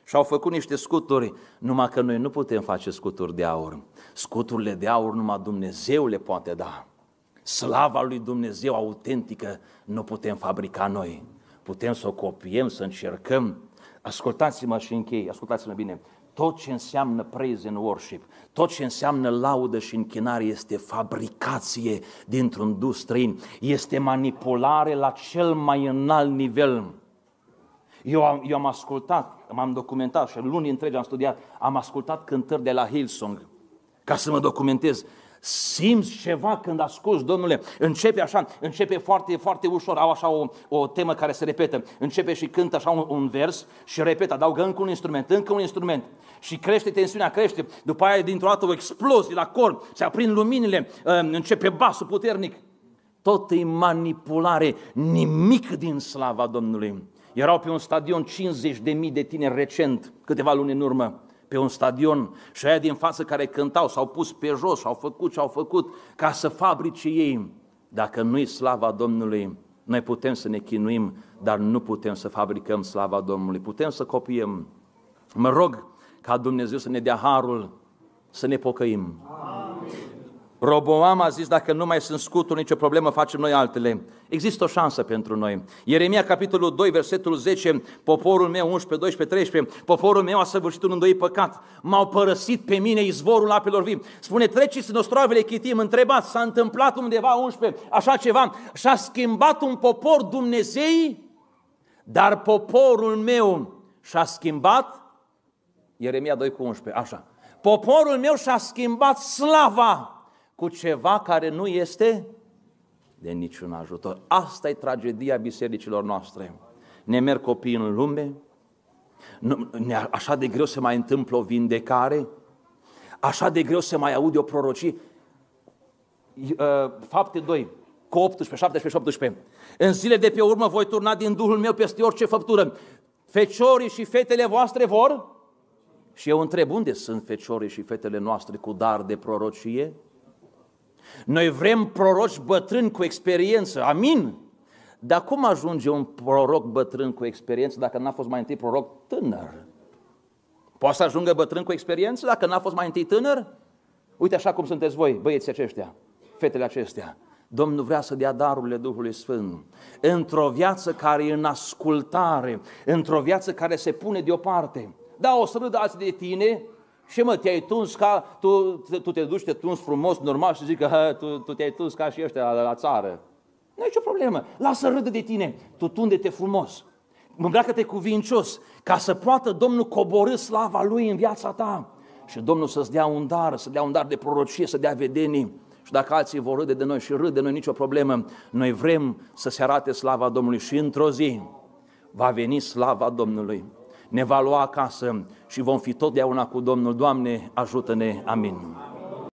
Și au făcut niște scuturi, numai că noi nu putem face scuturi de aur. Scuturile de aur numai Dumnezeu le poate da. Slava lui Dumnezeu autentică nu putem fabrica noi. Putem să o copiem, să încercăm, Ascultați-mă și închei, ascultați-mă bine. Tot ce înseamnă praise and worship, tot ce înseamnă laudă și închinare este fabricație dintr-un dus străin, este manipulare la cel mai înalt nivel. Eu am, eu am ascultat, m-am documentat și luni întregi am studiat, am ascultat cântări de la Hillsong ca să mă documentez simți ceva când asculți, domnule. Începe așa, începe foarte, foarte ușor, au așa o, o temă care se repetă. Începe și cântă așa un, un vers și repetă, adaugă încă un instrument, încă un instrument. Și crește tensiunea, crește. După aia, dintr-o dată, o explozie la corp, se aprind luminile, um, începe basul puternic. Tot e manipulare, nimic din slava Domnului. Erau pe un stadion 50.000 de tineri recent, câteva luni în urmă pe un stadion și aia din față care cântau s-au pus pe jos, au făcut ce au făcut ca să fabrice ei. Dacă nu-i slava Domnului, noi putem să ne chinuim, dar nu putem să fabricăm slava Domnului. Putem să copiem. Mă rog ca Dumnezeu să ne dea harul să ne pocăim. Amin Roboam a zis, dacă nu mai sunt scuturi, nicio problemă, facem noi altele. Există o șansă pentru noi. Ieremia, capitolul 2, versetul 10, poporul meu, 11, 12, 13, poporul meu a săvârșit un îndoi păcat, m-au părăsit pe mine izvorul apelor vii. Spune, treci în ostroavele Chitim, întrebați, s-a întâmplat undeva 11, așa ceva, și-a schimbat un popor Dumnezei, dar poporul meu și-a schimbat, Ieremia 2 cu 11, așa, poporul meu și-a schimbat slava cu ceva care nu este de niciun ajutor. Asta e tragedia bisericilor noastre. Ne merg copiii în lume, ne, așa de greu se mai întâmplă o vindecare, așa de greu se mai aude o prorocie. Uh, fapte 2, cu 18, 17 și 18. În zile de pe urmă voi turna din Duhul meu peste orice făptură. Feciorii și fetele voastre vor? Și eu întreb, unde sunt feciorii și fetele noastre cu dar de prorocie? Noi vrem proroci bătrâni cu experiență, amin? Dar cum ajunge un proroc bătrân cu experiență dacă n-a fost mai întâi proroc tânăr? Poate să ajungă bătrân cu experiență dacă n-a fost mai întâi tânăr? Uite așa cum sunteți voi, băieții aceștia, fetele acestea. Domnul vrea să dea darurile Duhului Sfânt. Într-o viață care e în ascultare, într-o viață care se pune deoparte. Da, o să râdă alții de tine, și mă, te-ai tuns ca, tu, tu te duci, te tuns frumos, normal și zici că tu, tu te-ai tuns ca și ăștia la, la țară. Nu e nicio problemă, lasă râdă de tine, tu tunde-te frumos. Îmbracă-te cuvincios, ca să poată Domnul coborâ slava Lui în viața ta. Și Domnul să-ți dea un dar, să dea un dar de prorocie, să dea vedenii. Și dacă alții vor râde de noi și râde de noi, nicio problemă. Noi vrem să se arate slava Domnului și într-o zi va veni slava Domnului ne va lua acasă și vom fi totdeauna cu Domnul. Doamne, ajută-ne! Amin.